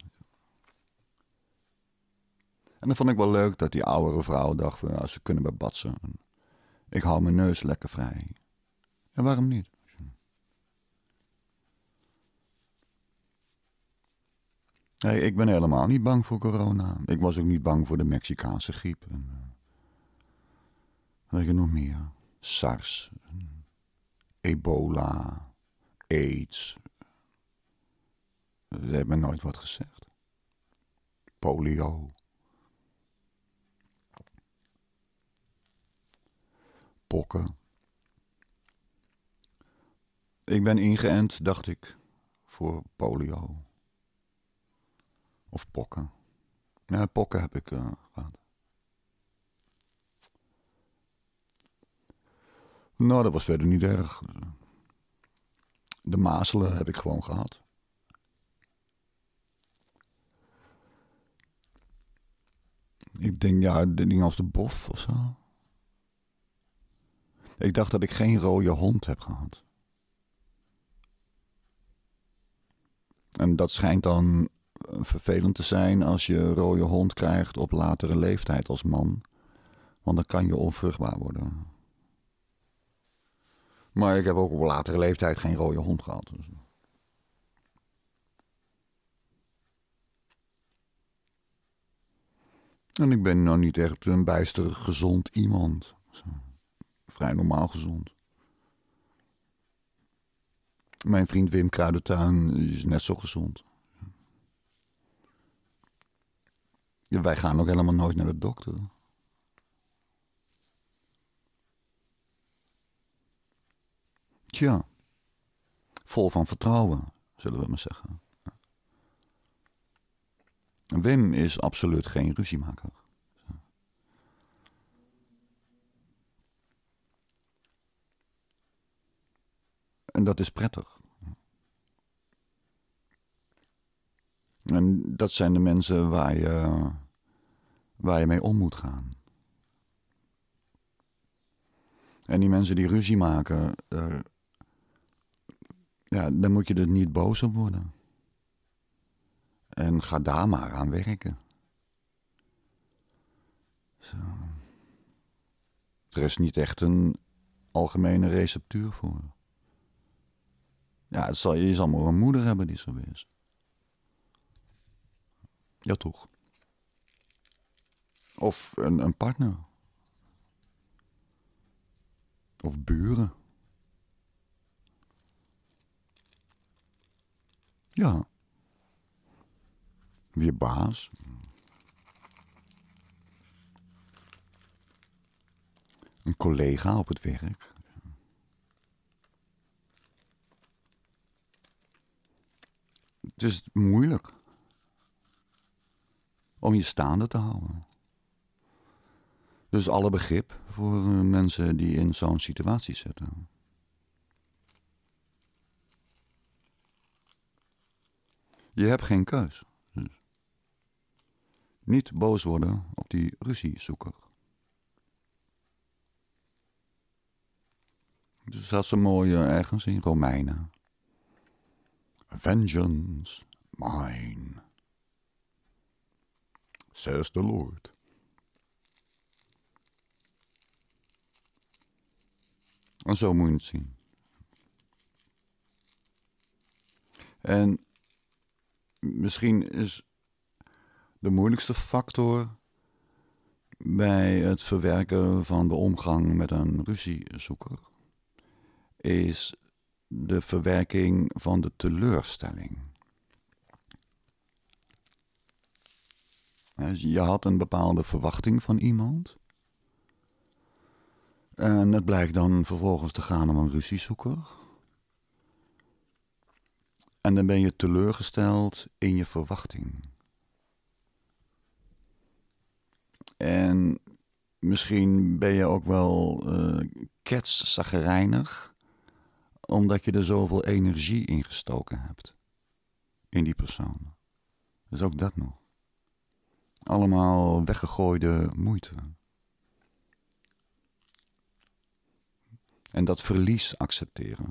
En dan vond ik wel leuk dat die oudere vrouw dacht: van, ze kunnen bij batsen. Ik hou mijn neus lekker vrij. En waarom niet? Nee, ik ben helemaal niet bang voor corona. Ik was ook niet bang voor de Mexicaanse griep. En, eh, weet je nog meer? SARS, ebola, AIDS. Ze hebben nooit wat gezegd. Polio. Pokken. Ik ben ingeënt, dacht ik, voor polio. Of pokken. Ja, pokken heb ik eh, gehad. Nou, dat was verder niet erg. De mazelen heb ik gewoon gehad. Ik denk, ja, ding als de bof of zo. Ik dacht dat ik geen rode hond heb gehad. En dat schijnt dan vervelend te zijn als je rode hond krijgt op latere leeftijd als man. Want dan kan je onvruchtbaar worden. Maar ik heb ook op latere leeftijd geen rode hond gehad. Dus- en ik ben nou niet echt een bijster gezond iemand. Vrij normaal gezond. Mijn vriend Wim Kruidentuin is net zo gezond. Wij gaan ook helemaal nooit naar de dokter. Tja, vol van vertrouwen, zullen we maar zeggen. Wim is absoluut geen ruziemaker. En dat is prettig. En dat zijn de mensen waar je, waar je mee om moet gaan. En die mensen die ruzie maken, daar, ja, dan moet je er niet boos op worden. En ga daar maar aan werken. Zo. Er is niet echt een algemene receptuur voor. Ja, zal, je zal maar een moeder hebben die zo is. Ja, toch. Of een, een partner. Of buren. Ja. Je baas. Een collega op het werk. Het is moeilijk om je staande te houden. Dus alle begrip voor eh, mensen die in zo'n situatie zitten. Je hebt geen keus. Dus. Niet boos worden op die ruziezoeker. Dus dat is een mooie ergens in Romeinen. Vengeance mine says de Lord. En zo moet je het zien. En misschien is de moeilijkste factor bij het verwerken van de omgang met een ruziezoeker is de verwerking van de teleurstelling. Dus je had een bepaalde verwachting van iemand. En het blijkt dan vervolgens te gaan om een ruziezoeker. En dan ben je teleurgesteld in je verwachting. En misschien ben je ook wel uh, omdat je er zoveel energie in gestoken hebt. In die persoon. Dus ook dat nog. Allemaal weggegooide moeite. En dat verlies accepteren.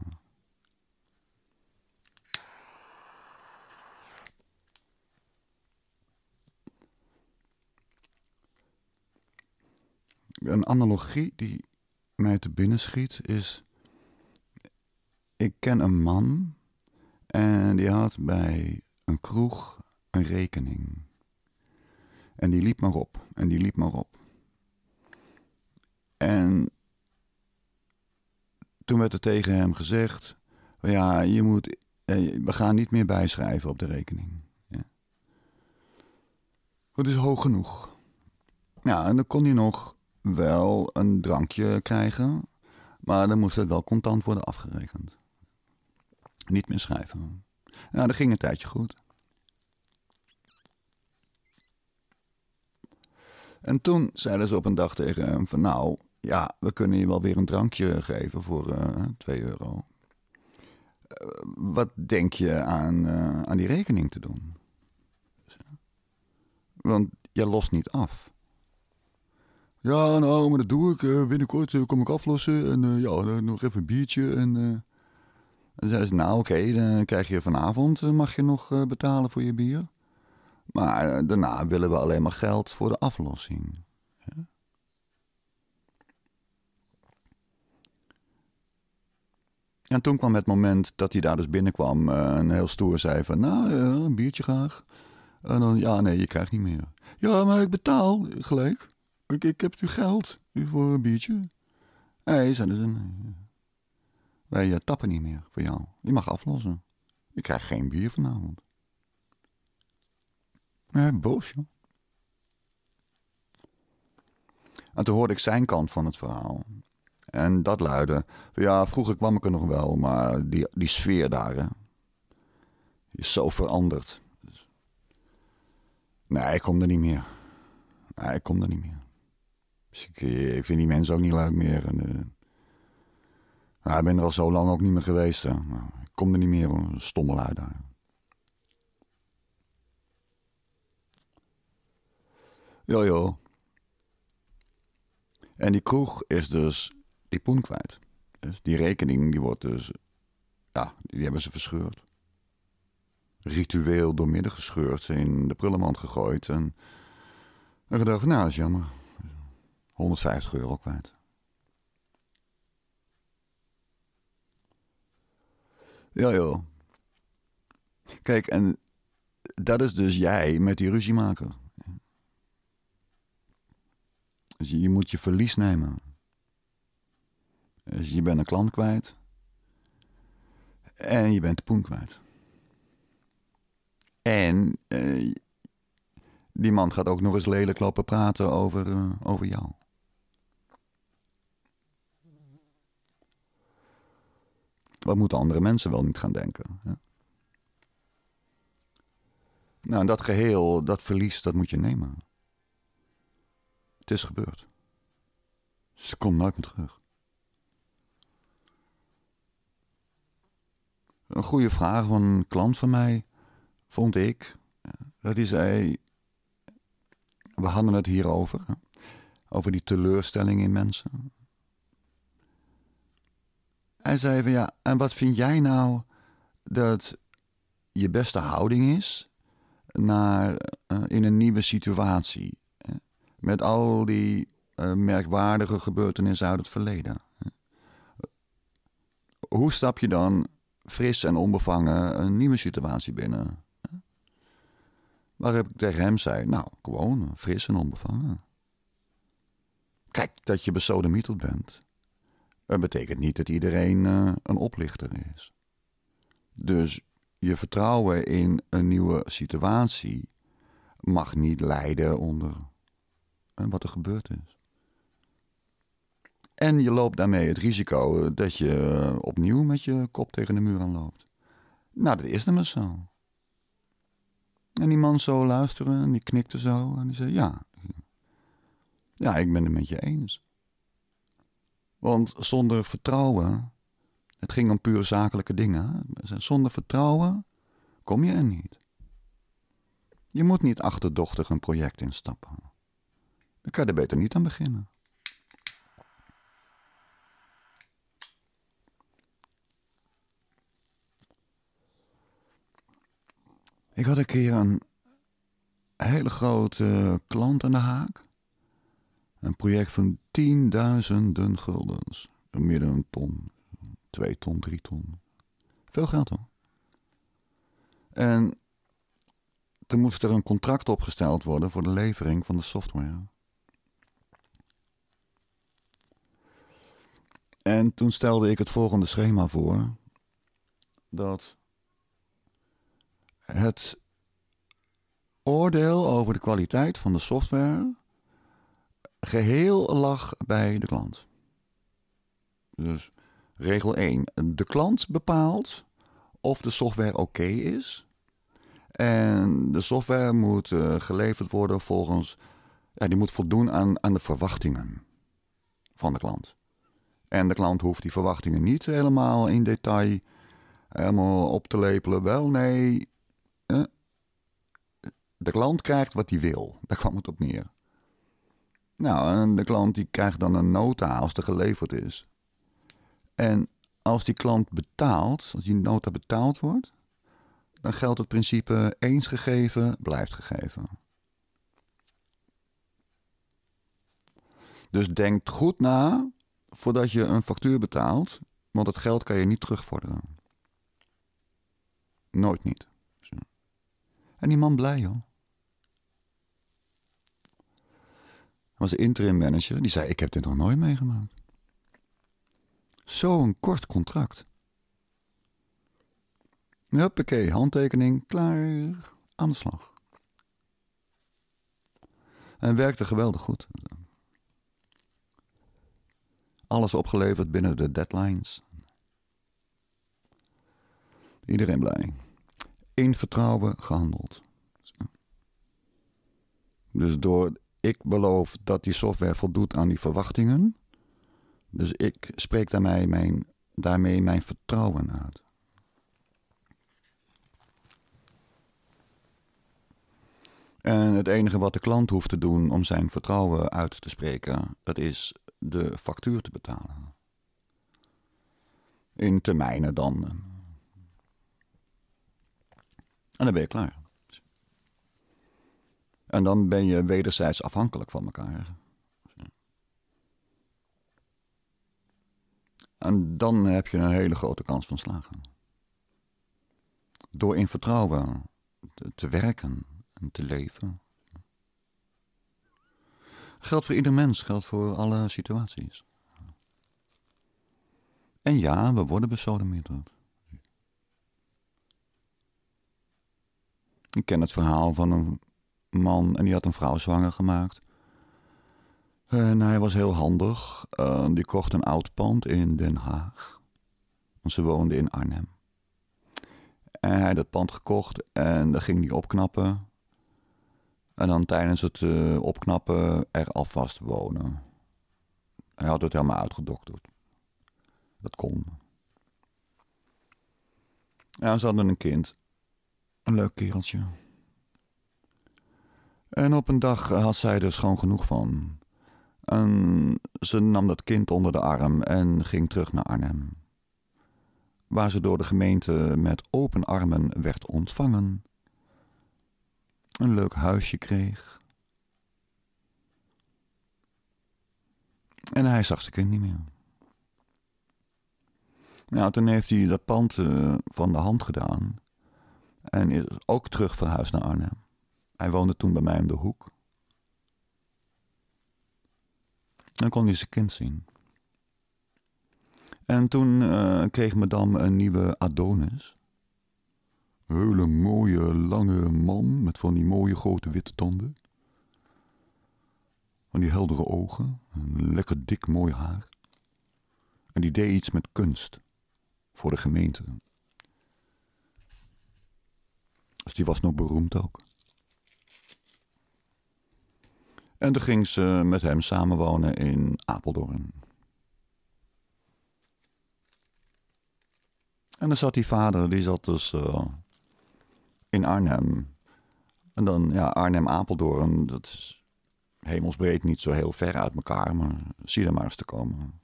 Een analogie die mij te binnen schiet is. Ik ken een man en die had bij een kroeg een rekening. En die liep maar op. En die liep maar op. En toen werd er tegen hem gezegd: ja, je moet, eh, we gaan niet meer bijschrijven op de rekening. Ja. Het is hoog genoeg. Ja, en dan kon hij nog wel een drankje krijgen, maar dan moest het wel contant worden afgerekend. Niet meer schrijven. Nou, dan dat ging een tijdje goed. En toen zeiden ze op een dag tegen hem van nou, ja, we kunnen je wel weer een drankje geven voor uh, eh, 2 euro. Eh, wat denk je aan, eh, aan die rekening te doen? Want je lost niet af. Ja, nou, maar dat doe ik. Binnenkort kom ik aflossen. En ja, nog even een biertje. En, dan zeiden ze, nou oké, dan krijg je vanavond, mag je nog betalen voor je bier? Maar eh, daarna willen we alleen maar geld voor de aflossing. En toen kwam het moment dat hij daar dus binnenkwam eh, en heel stoer zei van... Nou, eh, een biertje graag. En dan, ja, nee, je krijgt niet meer. Ja, maar ik betaal gelijk. Ik, ik heb nu geld voor een biertje. Hij zei dus Wij tappen niet meer voor jou. Je mag aflossen. Ik krijg geen bier vanavond. Ja, boos, joh. En toen hoorde ik zijn kant van het verhaal. En dat luidde, ja, vroeger kwam ik er nog wel, maar die, die sfeer daar hè, is zo veranderd. Nee, ik kom er niet meer. Nee, ik kom er niet meer. Dus ik, vind die mensen ook niet leuk meer. En, eh, nou, ik ben er al zo lang ook niet meer geweest. Hè. Nou, ik kom er niet meer, stomme lui daar. Jojo. En die kroeg is dus die poen kwijt. Dus die rekening die wordt dus... Ja, die hebben ze verscheurd. Ritueel doormidden gescheurd, in de prullenmand gegooid. En, en gedacht, nou dat is jammer. 150 euro kwijt. Ja, joh. Kijk, en dat is dus jij met die ruziemaker. Dus je moet je verlies nemen. Dus je bent een klant kwijt. En je bent de poen kwijt. En eh, die man gaat ook nog eens lelijk lopen praten over, eh, over jou. Wat moeten andere mensen wel niet gaan denken? Hè? Nou, dat geheel, dat verlies, dat moet je nemen. Het is gebeurd. Ze komt nooit meer terug. Een goede vraag van een klant van mij vond ik. Eh, dat is zei: We hadden het hierover. Over die teleurstelling in mensen. Hij zei ja, en wat vind jij nou dat je beste houding is naar, eh, in een nieuwe situatie? met al die eh, merkwaardige gebeurtenissen uit het verleden. Hoe stap je dan fris en onbevangen een nieuwe situatie binnen? heb ik tegen hem zei: Nou, gewoon fris en onbevangen. Kijk, dat je besodemieteld bent, dat eh, betekent niet dat iedereen eh, een oplichter is. Dus je vertrouwen in een nieuwe situatie mag niet leiden onder en wat er gebeurd is. En je loopt daarmee het risico eh, dat je eh, opnieuw met je kop tegen de muur aan loopt. Nou, dat is dan maar zo. En die man zo luisteren en die knikte zo en die zei ja. Ja, ik ben het met je eens. Want zonder vertrouwen, het ging om puur zakelijke dingen, zonder vertrouwen kom je er niet. Je moet niet achterdochtig een project instappen. Dan kan je er beter niet aan beginnen. Ik had een keer een hele grote klant aan de haak. Een project van tienduizenden guldens. Meer dan een ton. Twee ton, drie ton. Veel geld hoor. En toen moest er een contract opgesteld worden voor de levering van de software. En toen stelde ik het volgende schema voor. Dat het oordeel over de kwaliteit van de software geheel lag bij de klant. Dus regel 1. De klant bepaalt of de software oké is. En de software moet eh, geleverd worden volgens. Ja, die moet voldoen aan, aan de verwachtingen van de klant. En de klant hoeft die verwachtingen niet helemaal in detail eh, helemaal op te lepelen. Wel, nee. Eh, de klant krijgt wat hij wil. Daar kwam het op neer. Nou, en de klant die krijgt dan een nota als er geleverd is. En als die klant betaalt, als die nota betaald wordt, dan geldt het principe eens gegeven blijft gegeven. Dus denk goed na voordat je een factuur betaalt, want dat geld kan je niet terugvorderen. Nooit niet. En die man blij hoor. was de interim manager, die zei: Ik heb dit nog nooit meegemaakt. Zo'n kort contract. Huppakee, handtekening, klaar, aan de slag. En werkte geweldig goed. Alles opgeleverd binnen de deadlines. Iedereen blij. In vertrouwen gehandeld. Dus door ik beloof dat die software voldoet aan die verwachtingen. Dus ik spreek daarmee mijn, daarmee mijn vertrouwen uit. En het enige wat de klant hoeft te doen om zijn vertrouwen uit te spreken, dat is de factuur te betalen. In termijnen dan. En dan ben je klaar. En dan ben je wederzijds afhankelijk van elkaar. En dan heb je een hele grote kans van slagen. Door in vertrouwen te werken en te leven. Geldt voor ieder mens, geldt voor alle situaties. En ja, we worden besodemieterd. Ik ken het verhaal van een man en die had een vrouw zwanger gemaakt. En hij was heel handig. Eh, die kocht een oud pand in Den Haag. Want ze woonde in Arnhem. En hij had dat pand gekocht en daar ging hij opknappen. En dan tijdens het eh, opknappen er alvast wonen. Hij had het helemaal uitgedokterd. Dat kon. Ja, ze hadden een kind. Een leuk kereltje. En op een dag eh, had zij er schoon genoeg van. En ze nam dat kind onder de arm en ging terug naar Arnhem. Waar ze door de gemeente met open armen werd ontvangen een leuk huisje kreeg. En hij zag zijn kind niet meer. Nou, toen heeft hij dat pand eh, van de hand gedaan. En is ook terug verhuisd naar Arnhem. Hij woonde toen bij mij in de hoek. Dan kon hij zijn kind zien. En toen eh, kreeg madame een nieuwe Adonis hele mooie, lange man met van die mooie grote witte tanden. Van die heldere ogen, een lekker dik mooi haar. En die deed iets met kunst voor de gemeente. Dus die was nog beroemd ook. En dan ging ze met hem samenwonen in Apeldoorn. En dan zat die vader, die zat dus eh, in Arnhem. En dan ja, Arnhem-Apeldoorn, dat is hemelsbreed niet zo heel ver uit elkaar, maar zie er maar eens te komen.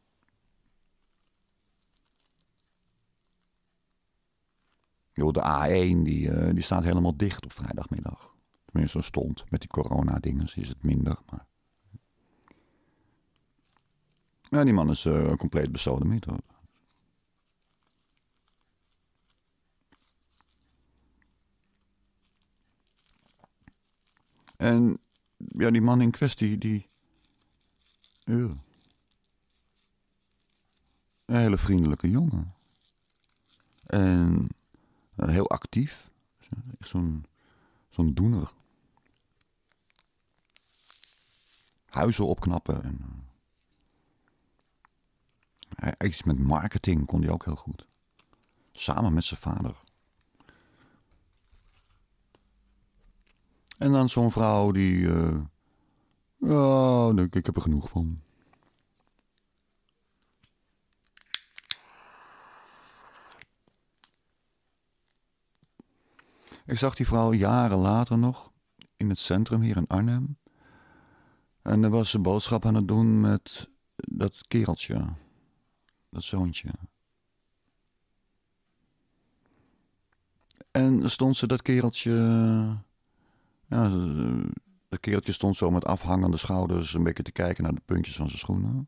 de A1 die, eh, die staat helemaal dicht op vrijdagmiddag. Tenminste, stond. Met die corona-dinges is het minder. Maar... Ja, die man is uh, compleet dat En ja, die man in kwestie, die... een hele vriendelijke jongen. En eh, heel actief. Echt zo'n zo'n doener. Huizen opknappen. En, eh, iets met marketing kon hij ook heel goed. Samen met zijn vader. En dan zo'n vrouw die. Uh, oh, ik, ik heb er genoeg van. Ik zag die vrouw jaren later nog in het centrum hier in Arnhem. En daar was ze boodschap aan het doen met dat kereltje, dat zoontje. En stond ze dat kereltje ja, dat kereltje stond zo met afhangende schouders een beetje te kijken naar de puntjes van zijn schoenen.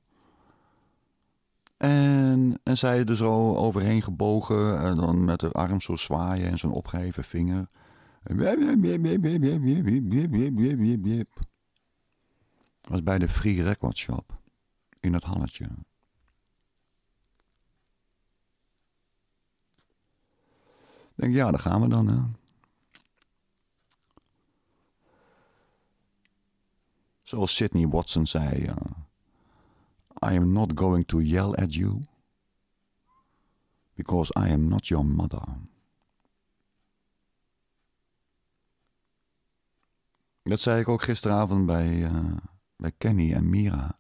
En, en zij er zo overheen gebogen en dan met haar arm zo zwaaien en zo'n opgeheven vinger. Was bij de Free Record Shop in het halletje. Dan, denk, ja, daar gaan we dan. Hè. Zoals Sidney Watson zei: uh, I am not going to yell at you because I am not your mother. Dat zei ik ook gisteravond bij, eh, bij Kenny en Mira.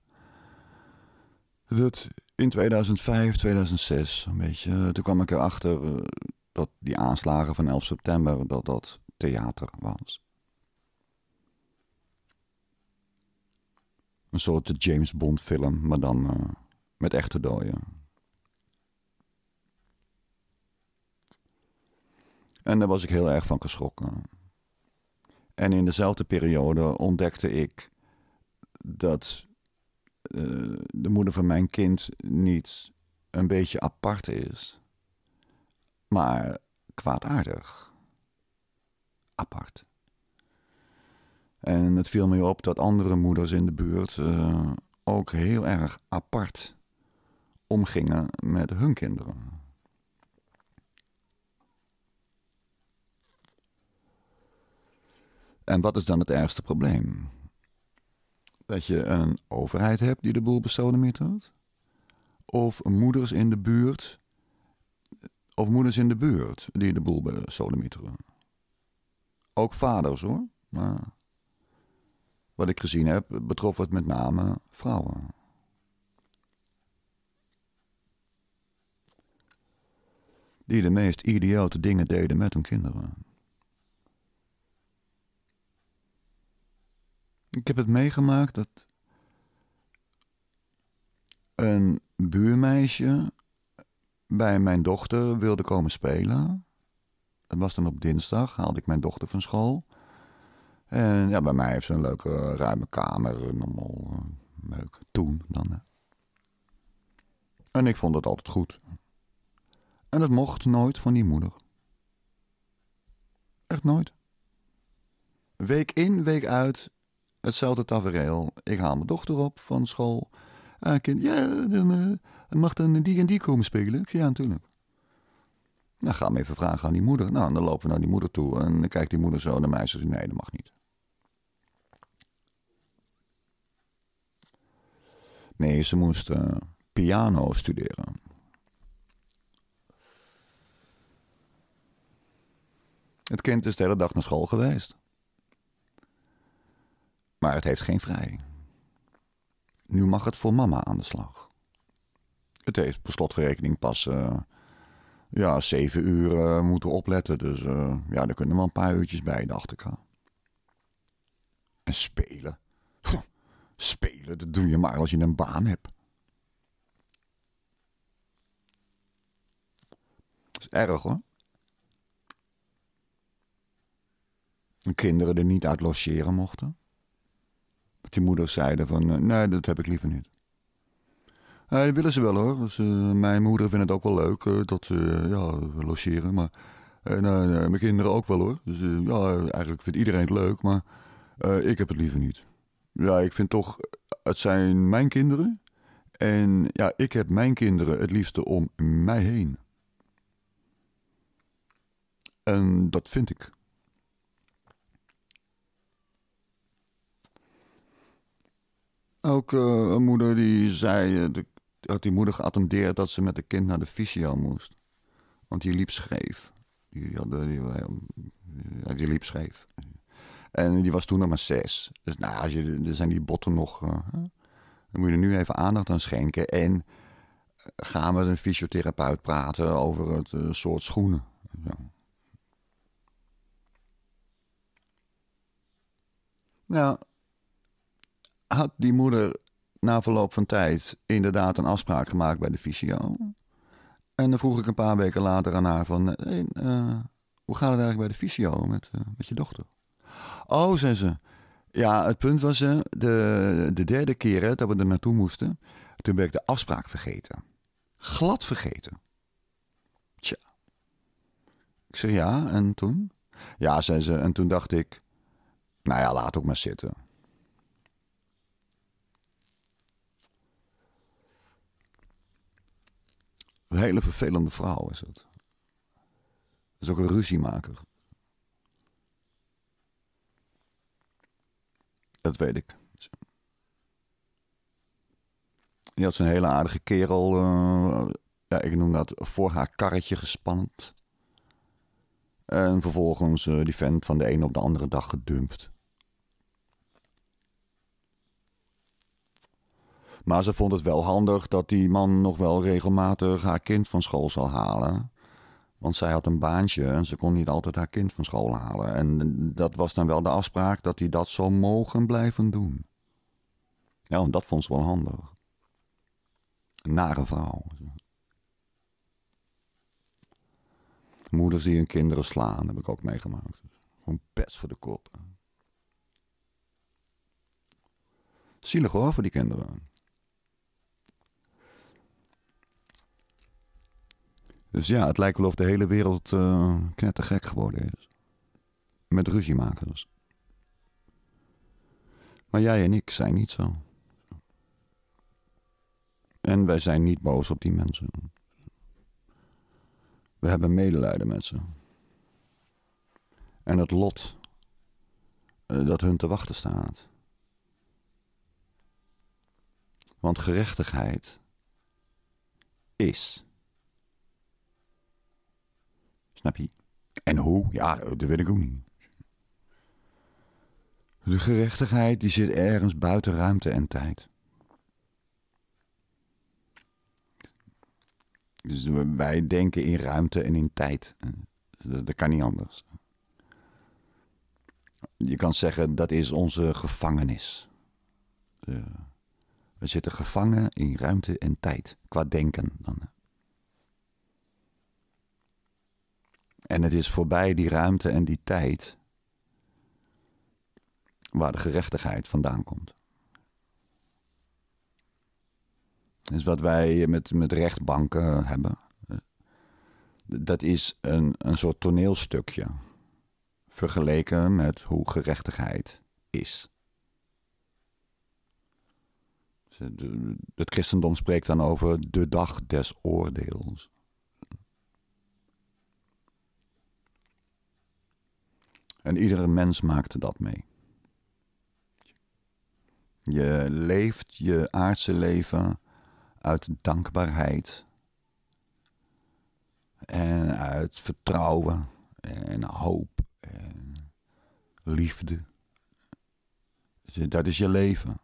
Dat in 2005, 2006, een beetje, eh, toen kwam ik erachter dat die aanslagen van 11 september, dat dat theater was. Een soort James Bond film, maar dan eh, met echte doden. En daar was ik heel erg van geschrokken. En in dezelfde periode ontdekte ik dat eh, de moeder van mijn kind niet een beetje apart is, maar kwaadaardig. Apart. En het viel mij op dat andere moeders in de buurt eh, ook heel erg apart omgingen met hun kinderen. En wat is dan het ergste probleem? Dat je een overheid hebt die de boel besodemietert? Of moeders in de buurt? Of moeders in de buurt die de boel besodemieteren? Ook vaders hoor, maar... Wat ik gezien heb, betrof het met name vrouwen. Die de meest idiote dingen deden met hun kinderen. Ik heb het meegemaakt dat een buurmeisje bij mijn dochter wilde komen spelen. Dat was dan op dinsdag, haalde ik mijn dochter van school. En ja, bij mij heeft ze een leuke ruime kamer normaal allemaal eh, meuk. Toen dan. En ik vond het altijd goed. En het mocht nooit van die moeder. Echt nooit. Week in, week uit, hetzelfde tafereel. Ik haal mijn dochter op van school. En ah, kind, ja, dan, eh, mag dan die en die komen spelen? Ik ja, natuurlijk dan nou, gaan we even vragen aan die moeder. Nou, en dan lopen we naar die moeder toe. En dan kijkt die moeder zo naar mij en Nee, dat mag niet. Nee, ze moest eh, piano studeren. Het kind is de hele dag naar school geweest. Maar het heeft geen vrij. Nu mag het voor mama aan de slag. Het heeft per slotverrekening pas eh, ja, zeven uur uh, moeten opletten. Dus eh, ja, daar kunnen we een paar uurtjes bij, dacht ik. al. En spelen. spelen, dat doe je maar als je een baan hebt. Dat is erg hoor. De kinderen er niet uit logeren mochten. Dat die moeders zeiden van, eh, nee, dat heb ik liever niet ja eh, willen ze wel hoor. Dus, mijn moeder vindt het ook wel leuk eh, dat ze ja, logeren. Maar, en mijn kinderen ook wel hoor. Dus ja, eigenlijk vindt iedereen het leuk, maar ik heb het liever niet. Ja, ik vind toch, het zijn mijn kinderen. En ja, ik heb mijn kinderen het liefste om mij heen. En dat vind ik. Ook een moeder die zei: de had die moeder geattendeerd dat ze met het kind naar de fysio moest. Want die liep scheef. Die, die, liep scheef. En die was toen nog maar zes. Dus nou, als je, er zijn die botten nog. Eh, dan moet je er nu even aandacht aan schenken. En eh, ga met een fysiotherapeut praten over het eh, soort schoenen. Nou, had die moeder na verloop van tijd inderdaad een afspraak gemaakt bij de fysio. En dan vroeg ik een paar weken later aan haar van... Eh, hoe gaat het eigenlijk bij de fysio met, eh, met je dochter? Oh, zei ze. Ja, het punt was uh, de, de derde keer hè, dat we er naartoe moesten... toen ben ik de afspraak vergeten. Glad vergeten. Tja. Ik zei ja, en toen? Ja, zei ze. En toen dacht ik... Nou ja, laat ook maar zitten. Een hele vervelende vrouw is dat. Is ook een ruziemaker. Dat weet ik. Die had zo'n hele aardige kerel. Eh, ja, ik noem dat voor haar karretje gespannen. En vervolgens eh, die vent van de ene op de andere dag gedumpt. Maar ze vond het wel handig dat die man nog wel regelmatig haar kind van school zou halen. Want zij had een baantje en ze kon niet altijd haar kind van school halen. En dat was dan wel de afspraak dat hij dat zou mogen blijven doen. Ja, en dat vond ze wel handig. Een nare vrouw. Moeders die hun kinderen slaan, heb ik ook meegemaakt. Gewoon pets voor de kop. Zielig hoor, voor die kinderen. Dus ja, het lijkt wel of de hele wereld uh, knettergek geworden is. Met ruziemakers. Maar jij en ik zijn niet zo. En wij zijn niet boos op die mensen. We hebben medelijden met ze. En het lot eh, dat hun te wachten staat. Want gerechtigheid is Snap je? En hoe? Ja, dat weet ik ook niet. De gerechtigheid die zit ergens buiten ruimte en tijd. Dus wij denken in ruimte en in tijd. Dat, kan niet anders. Je kan zeggen dat is onze gevangenis. Eh, we zitten gevangen in ruimte en tijd qua denken dan. En het is voorbij die ruimte en die tijd waar de gerechtigheid vandaan komt. Dus wat wij met, met rechtbanken hebben, dat is een, een soort toneelstukje vergeleken met hoe gerechtigheid is. Dus het christendom spreekt dan over de dag des oordeels. En iedere mens maakte dat mee. Je leeft je aardse leven uit dankbaarheid en uit vertrouwen en hoop en liefde. Dus dat is je leven.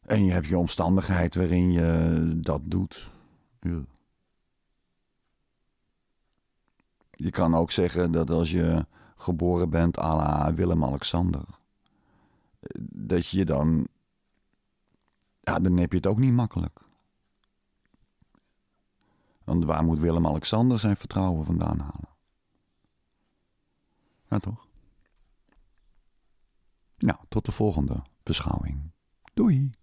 En je hebt je omstandigheid waarin je dat doet. Ja. Je kan ook zeggen dat als je geboren bent à la Willem-Alexander, dat je dan. Ja, dan heb je het ook niet makkelijk. Want waar moet Willem-Alexander zijn vertrouwen vandaan halen? Ja, toch? Nou, tot de volgende beschouwing. Doei!